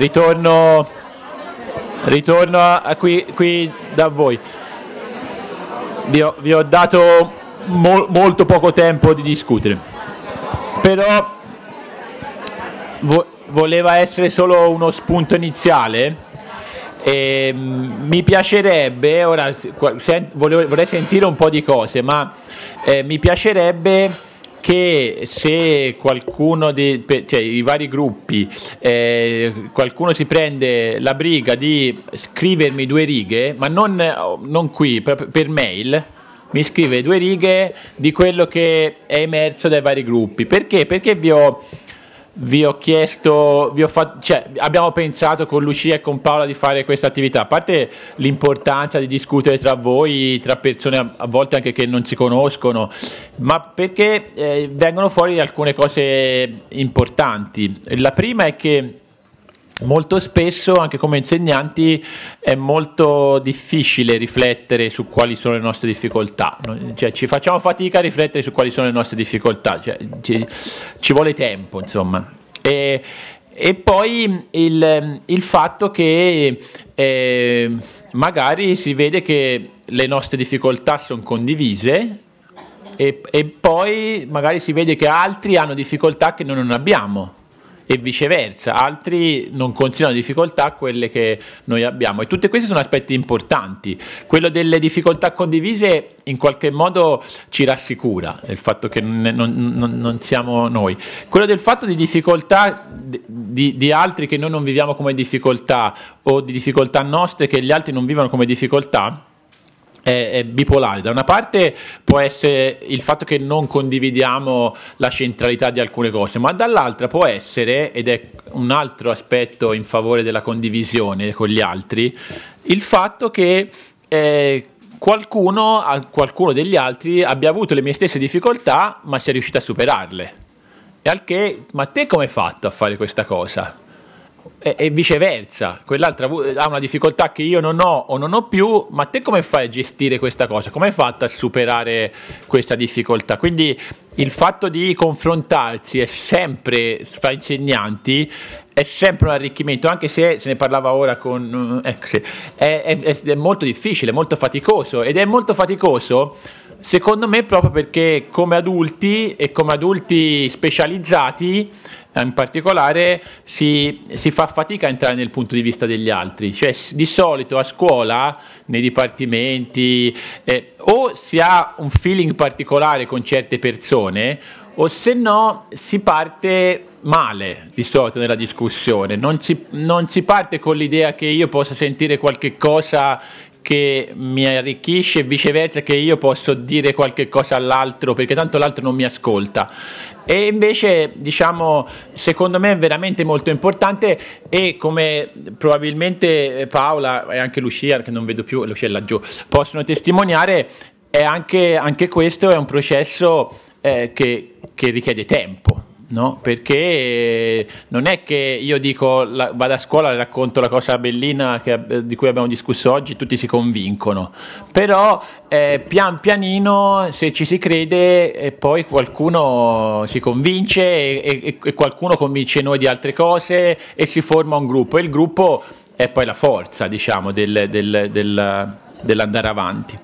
ritorno, ritorno a, a qui, qui, da voi. Vi ho, vi ho dato mol, molto poco tempo di discutere, però vo, voleva essere solo uno spunto iniziale. E, mm, mi piacerebbe, ora sen, volevo, vorrei sentire un po' di cose, ma eh, mi piacerebbe che se qualcuno di, cioè i vari gruppi, eh, qualcuno si prende la briga di scrivermi due righe, ma non, non qui, per mail, mi scrive due righe di quello che è emerso dai vari gruppi. Perché? Perché vi ho vi ho chiesto, vi ho fatto, cioè, abbiamo pensato con Lucia e con Paola di fare questa attività, a parte l'importanza di discutere tra voi, tra persone a, a volte anche che non si conoscono, ma perché eh, vengono fuori alcune cose importanti. La prima è che molto spesso anche come insegnanti è molto difficile riflettere su quali sono le nostre difficoltà, cioè, ci facciamo fatica a riflettere su quali sono le nostre difficoltà, cioè, ci, ci, vuole tempo insomma. E, e poi il, il, fatto che eh, magari si vede che le nostre difficoltà sono condivise e, e poi magari si vede che altri hanno difficoltà che noi non abbiamo e viceversa, altri non considerano difficoltà quelle che noi abbiamo e tutti questi sono aspetti importanti. Quello delle difficoltà condivise in qualche modo ci rassicura il fatto che non, non, non siamo noi. Quello del fatto di difficoltà di, di, altri che noi non viviamo come difficoltà o di difficoltà nostre che gli altri non vivono come difficoltà, è, è, bipolare. Da una parte può essere il fatto che non condividiamo la centralità di alcune cose, ma dall'altra può essere, ed è un altro aspetto in favore della condivisione con gli altri, il fatto che eh, qualcuno, qualcuno degli altri abbia avuto le mie stesse difficoltà, ma sia riuscito a superarle. E al che, ma te come hai fatto a fare questa cosa? e, e viceversa, quell'altra ha una difficoltà che io non ho o non ho più, ma te come fai a gestire questa cosa? Come hai fatto a superare questa difficoltà? Quindi il fatto di confrontarsi è sempre fra insegnanti è sempre un arricchimento, anche se se ne parlava ora con... Eh, sì, è, è, è molto difficile, molto faticoso ed è molto faticoso secondo me proprio perché come adulti e come adulti specializzati eh, in particolare si, si, fa fatica a entrare nel punto di vista degli altri, cioè di solito a scuola, nei dipartimenti, eh, o si ha un feeling particolare con certe persone, o se no si parte male di solito nella discussione, non si, non si parte con l'idea che io possa sentire qualche cosa che mi arricchisce e viceversa che io posso dire qualche cosa all'altro perché tanto l'altro non mi ascolta e invece, diciamo, secondo me è veramente molto importante e come probabilmente eh, Paola e anche Lucia, che non vedo più, Lucia è laggiù, possono testimoniare, anche, anche questo è un processo eh, che, che richiede tempo no? Perché eh, non è che io dico la, vado a scuola e racconto la cosa bellina che, di cui abbiamo discusso oggi, tutti si convincono, però eh, pian pianino se ci si crede e eh, poi qualcuno si convince e, e, e qualcuno convince noi di altre cose e si forma un gruppo e il gruppo è poi la forza diciamo del, del, del dell'andare avanti.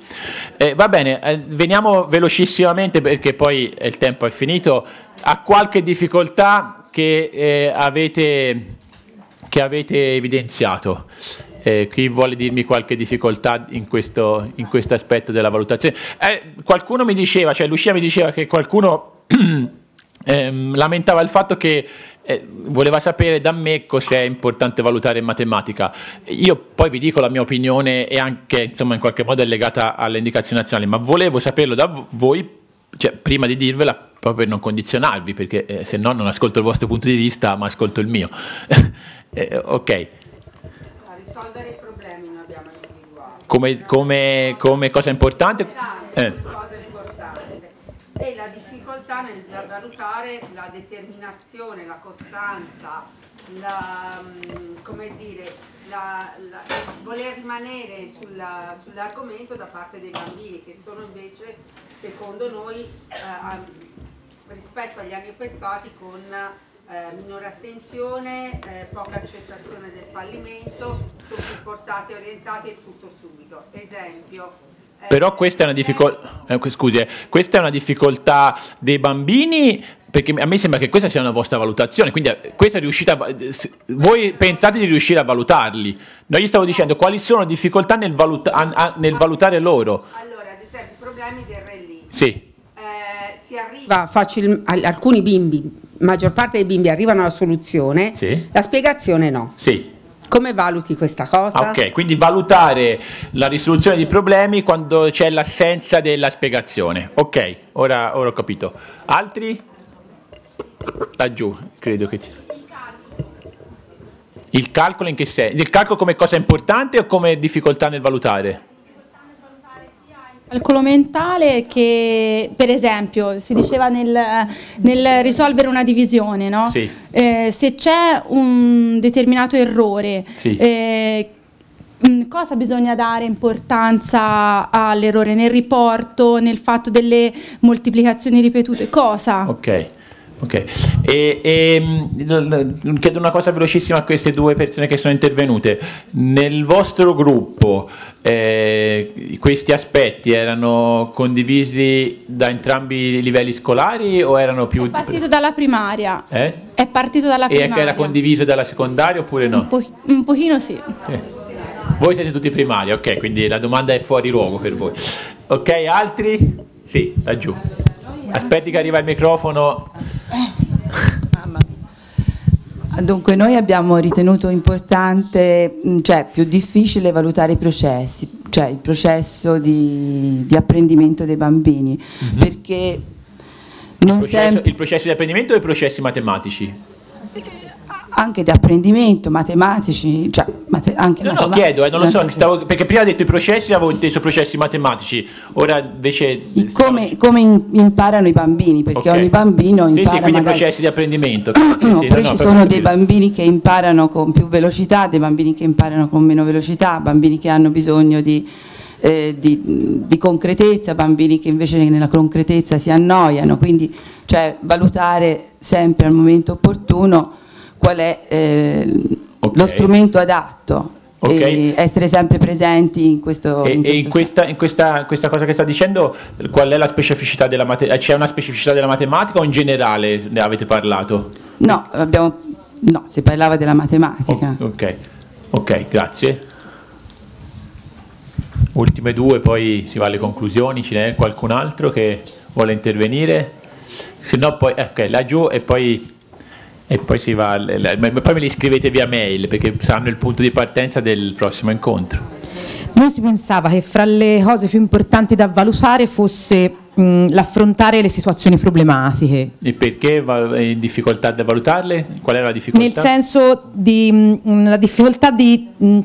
Eh, va bene, eh, veniamo velocissimamente perché poi il tempo è finito a qualche difficoltà che, eh, avete, che avete evidenziato. Eh, chi vuole dirmi qualche difficoltà in questo, in questo aspetto della valutazione? Eh, qualcuno mi diceva, cioè Lucia mi diceva che qualcuno ehm, lamentava il fatto che eh, voleva sapere da me cos'è importante valutare in matematica. Io poi vi dico la mia opinione e anche insomma in qualche modo è legata alle indicazioni nazionali, ma volevo saperlo da voi, cioè, prima di dirvela proprio per non condizionarvi, perché eh, se no non ascolto il vostro punto di vista, ma ascolto il mio. eh, ok. A risolvere i problemi noi abbiamo individuato. Come, come, come cosa importante? Eh. Cosa importante. E la differenza difficoltà nel valutare la determinazione, la costanza, la, mm, come dire, la, la, voler rimanere sull'argomento da parte dei bambini che sono invece, secondo noi, eh, rispetto agli anni passati con eh, minore attenzione, eh, poca accettazione del fallimento, sono supportati e orientati e tutto subito. Esempio, però questa è una difficoltà, eh, scusi, eh, questa è una difficoltà dei bambini perché a me sembra che questa sia una vostra valutazione, quindi eh, questa riuscite a, voi pensate di riuscire a valutarli. No, io stavo dicendo quali sono le difficoltà nel, valuta, a, nel valutare loro. Allora, ad esempio, i problemi del relì. Sì. Eh, si arriva facil, alcuni bimbi, maggior parte dei bimbi arrivano alla soluzione, sì. la spiegazione no. Sì. Come valuti questa cosa? Ah, ok, quindi valutare la risoluzione di problemi quando c'è l'assenza della spiegazione. Ok, ora, ora ho capito. Altri? Laggiù, credo che... Ti... Il calcolo in che senso? Il calcolo come cosa importante o come difficoltà nel valutare? Calcolo mentale che, per esempio, si diceva nel, nel risolvere una divisione, no? sì. eh, se c'è un determinato errore, sì. eh, mm, cosa bisogna dare importanza all'errore nel riporto, nel fatto delle moltiplicazioni ripetute? Cosa? Ok. Ok, e, e, mm, mm, chiedo una cosa velocissima a queste due persone che sono intervenute. Nel vostro gruppo eh, questi aspetti erano condivisi da entrambi i livelli scolari o erano più... È partito dalla primaria. Eh? È partito dalla primaria. E era condiviso dalla secondaria oppure no? Un, po- un pochino sì. Eh. Voi siete tutti primari, ok, quindi la domanda è fuori luogo per voi. Ok, altri? Sì, laggiù. Aspetti che arriva il microfono. Mamma mia. Dunque noi abbiamo ritenuto importante, cioè più difficile valutare i processi, cioè il processo di, di apprendimento dei bambini, mm -hmm. perché non il processo, sempre... il processo di apprendimento o i processi matematici? anche di apprendimento matematici, cioè mate, anche no, no, chiedo, eh, non lo so, stavo, perché prima ho detto i processi, avevo inteso processi matematici, ora invece... Stavo... Come, come imparano i bambini, perché okay. ogni bambino impara... Sì, quindi magari... processi di apprendimento. no, sì, poi no, ci sono dei bambini che imparano con più velocità, dei bambini che imparano con meno velocità, bambini che hanno bisogno di... Eh, di, di, concretezza, bambini che invece nella concretezza si annoiano, quindi cioè, valutare sempre al momento opportuno qual è eh, okay. lo strumento adatto. Okay. essere sempre presenti in questo E in, questo in, questa, in questa, questa, cosa che sta dicendo, qual è la specificità della matematica? C'è una specificità della matematica o in generale ne avete parlato? No, abbiamo, no si parlava della matematica. Oh, ok, ok, grazie. Ultime due, poi si va alle conclusioni. Ce n'è qualcun altro che vuole intervenire? Se no, poi, eh, ok, laggiù e poi e poi si va, poi me li scrivete via mail perché saranno il punto di partenza del prossimo incontro. Noi si pensava che fra le cose più importanti da valutare fosse mh, l'affrontare le situazioni problematiche. E perché va- difficoltà da valutarle? Qual era la difficoltà? Nel senso la difficoltà di mh,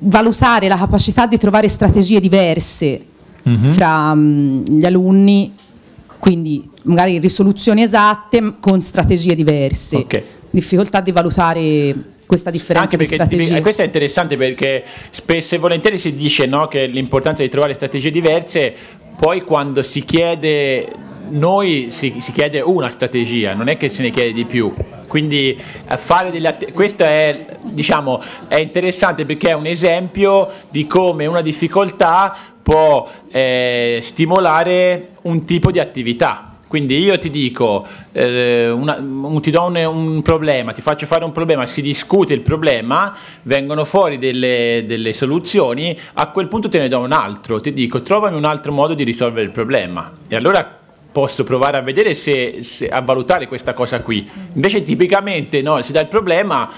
valutare la capacità di trovare strategie diverse mm-hmm. fra mh, gli alunni quindi magari risoluzioni esatte con strategie diverse. Okay. Difficoltà di valutare questa differenza Anche perché, di questo è interessante perché spesso e volentieri si dice no, che l'importanza di trovare strategie diverse, poi quando si chiede, noi si, si chiede una strategia, non è che se ne chiede di più quindi eh, fare delle att- questo è, diciamo, è interessante perché è un esempio di come una difficoltà può eh, stimolare un tipo di attività. Quindi io ti dico, eh, una, ti do un, un, problema, ti faccio fare un problema, si discute il problema, vengono fuori delle, delle, soluzioni, a quel punto te ne do un altro, ti dico trovami un altro modo di risolvere il problema. E allora posso provare a vedere se, se a valutare questa cosa qui. Invece tipicamente no, si dà il problema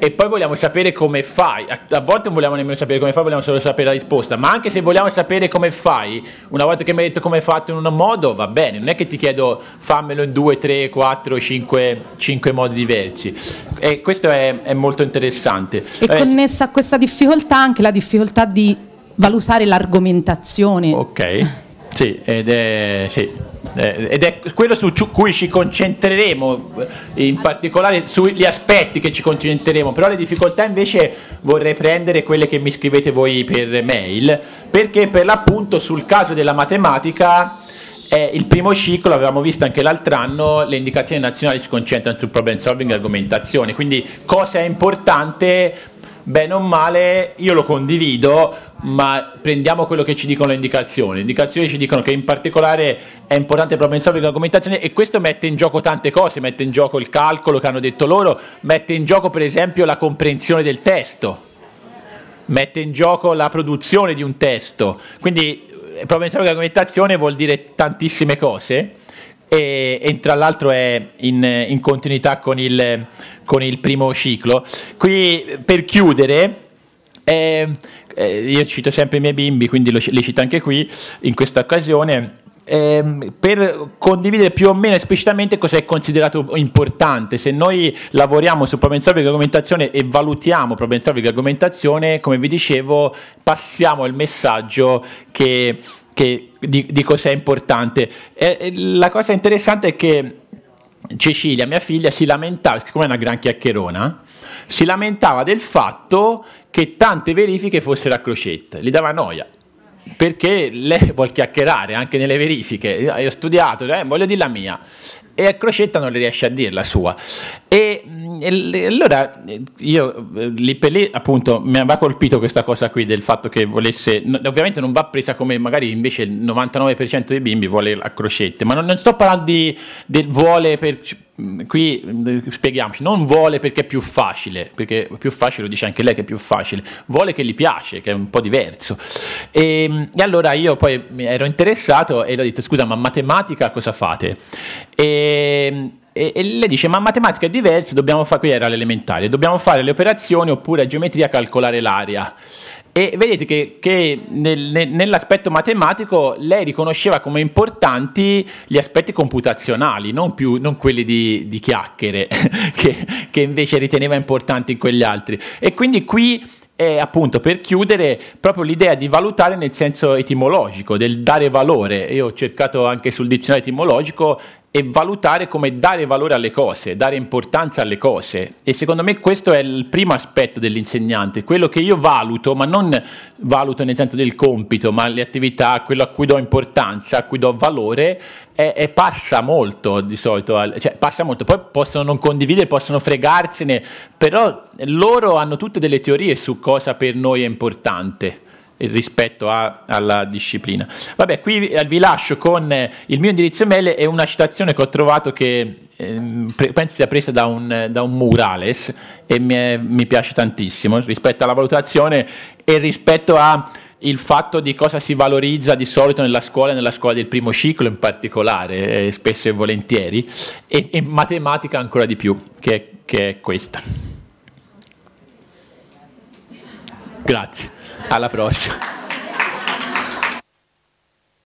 e poi vogliamo sapere come fai. A, volte non vogliamo nemmeno sapere come fai, vogliamo solo sapere la risposta. Ma anche se vogliamo sapere come fai, una volta che mi hai detto come hai fatto in un modo, va bene. Non è che ti chiedo fammelo in due, tre, quattro, cinque, 5 modi diversi. E questo è, è molto interessante. E eh, connessa a questa difficoltà anche la difficoltà di valutare l'argomentazione. Ok, sì, ed è... Sì eh, ed è quello su cui ci concentreremo, eh, in particolare sugli aspetti che ci concentreremo, però le difficoltà invece vorrei prendere quelle che mi scrivete voi per mail, perché per l'appunto sul caso della matematica è eh, il primo ciclo, avevamo visto anche l'altro anno, le indicazioni nazionali si concentrano sul problem solving e argomentazione, quindi cosa è importante bene o male io lo condivido, ma prendiamo quello che ci dicono le indicazioni. Le indicazioni ci dicono che in particolare è importante problem solving e e questo mette in gioco tante cose, mette in gioco il calcolo che hanno detto loro, mette in gioco per esempio la comprensione del testo, mette in gioco la produzione di un testo. Quindi problem solving e vuol dire tantissime cose e, e tra l'altro è in, in continuità con il, con il, primo ciclo. Qui per chiudere, eh, io cito sempre i miei bimbi, quindi lo, li cito anche qui in questa occasione. Ehm, per condividere più o meno esplicitamente cosa è considerato importante. Se noi lavoriamo su problematiche solving argomentazione e valutiamo problematiche solving argomentazione, come vi dicevo, passiamo il messaggio che che di, di cos'è importante. E, e la cosa interessante è che Cecilia, mia figlia, si lamentava, siccome è una gran chiacchierona, si lamentava del fatto che tante verifiche fossero a crocetta, gli dava noia. Perché lei vuol chiacchierare anche nelle verifiche, io ho studiato, eh, voglio dire la mia e a Crocetta non le riesce a dire la sua. E, mm, e allora eh, io eh, lì per lì appunto mi aveva colpito questa cosa qui del fatto che volesse, ovviamente non va presa come magari invece il 99% dei bimbi vuole a crocette, ma non, non sto parlando di, del vuole per, mm, qui mm, spieghiamoci, non vuole perché è più facile, perché più facile lo dice anche lei che è più facile, vuole che gli piace, che è un po' diverso. E, e allora io poi ero interessato e le ho detto scusa ma matematica cosa fate? E Ehm, e, e, lei dice: Ma matematica è diversa, dobbiamo fare. Qui era l'elementare, dobbiamo fare le operazioni oppure a geometria calcolare l'area. E vedete che, che nel, nel, nell'aspetto matematico lei riconosceva come importanti gli aspetti computazionali, non, più, non quelli di, di chiacchiere, che, che, invece riteneva importanti in quegli altri. E quindi qui, è appunto, per chiudere, proprio l'idea di valutare nel senso etimologico, del dare valore. Io ho cercato anche sul dizionario etimologico e valutare come dare valore alle cose, dare importanza alle cose. E secondo me questo è il primo aspetto dell'insegnante, quello che io valuto, ma non valuto nel senso del compito, ma le attività, quello a cui do importanza, a cui do valore, è, è passa molto di solito, cioè passa molto, poi possono non condividere, possono fregarsene, però loro hanno tutte delle teorie su cosa per noi è importante rispetto a, alla disciplina. Vabbè, qui vi lascio con eh, il mio indirizzo email e una citazione che ho trovato che ehm, penso sia presa da un, da un murales e mi, è, mi piace tantissimo rispetto alla valutazione e rispetto a il fatto di cosa si valorizza di solito nella scuola, nella scuola del primo ciclo in particolare, eh, spesso e volentieri, e, e, matematica ancora di più, che, che è questa. Grazie. Alla prossima.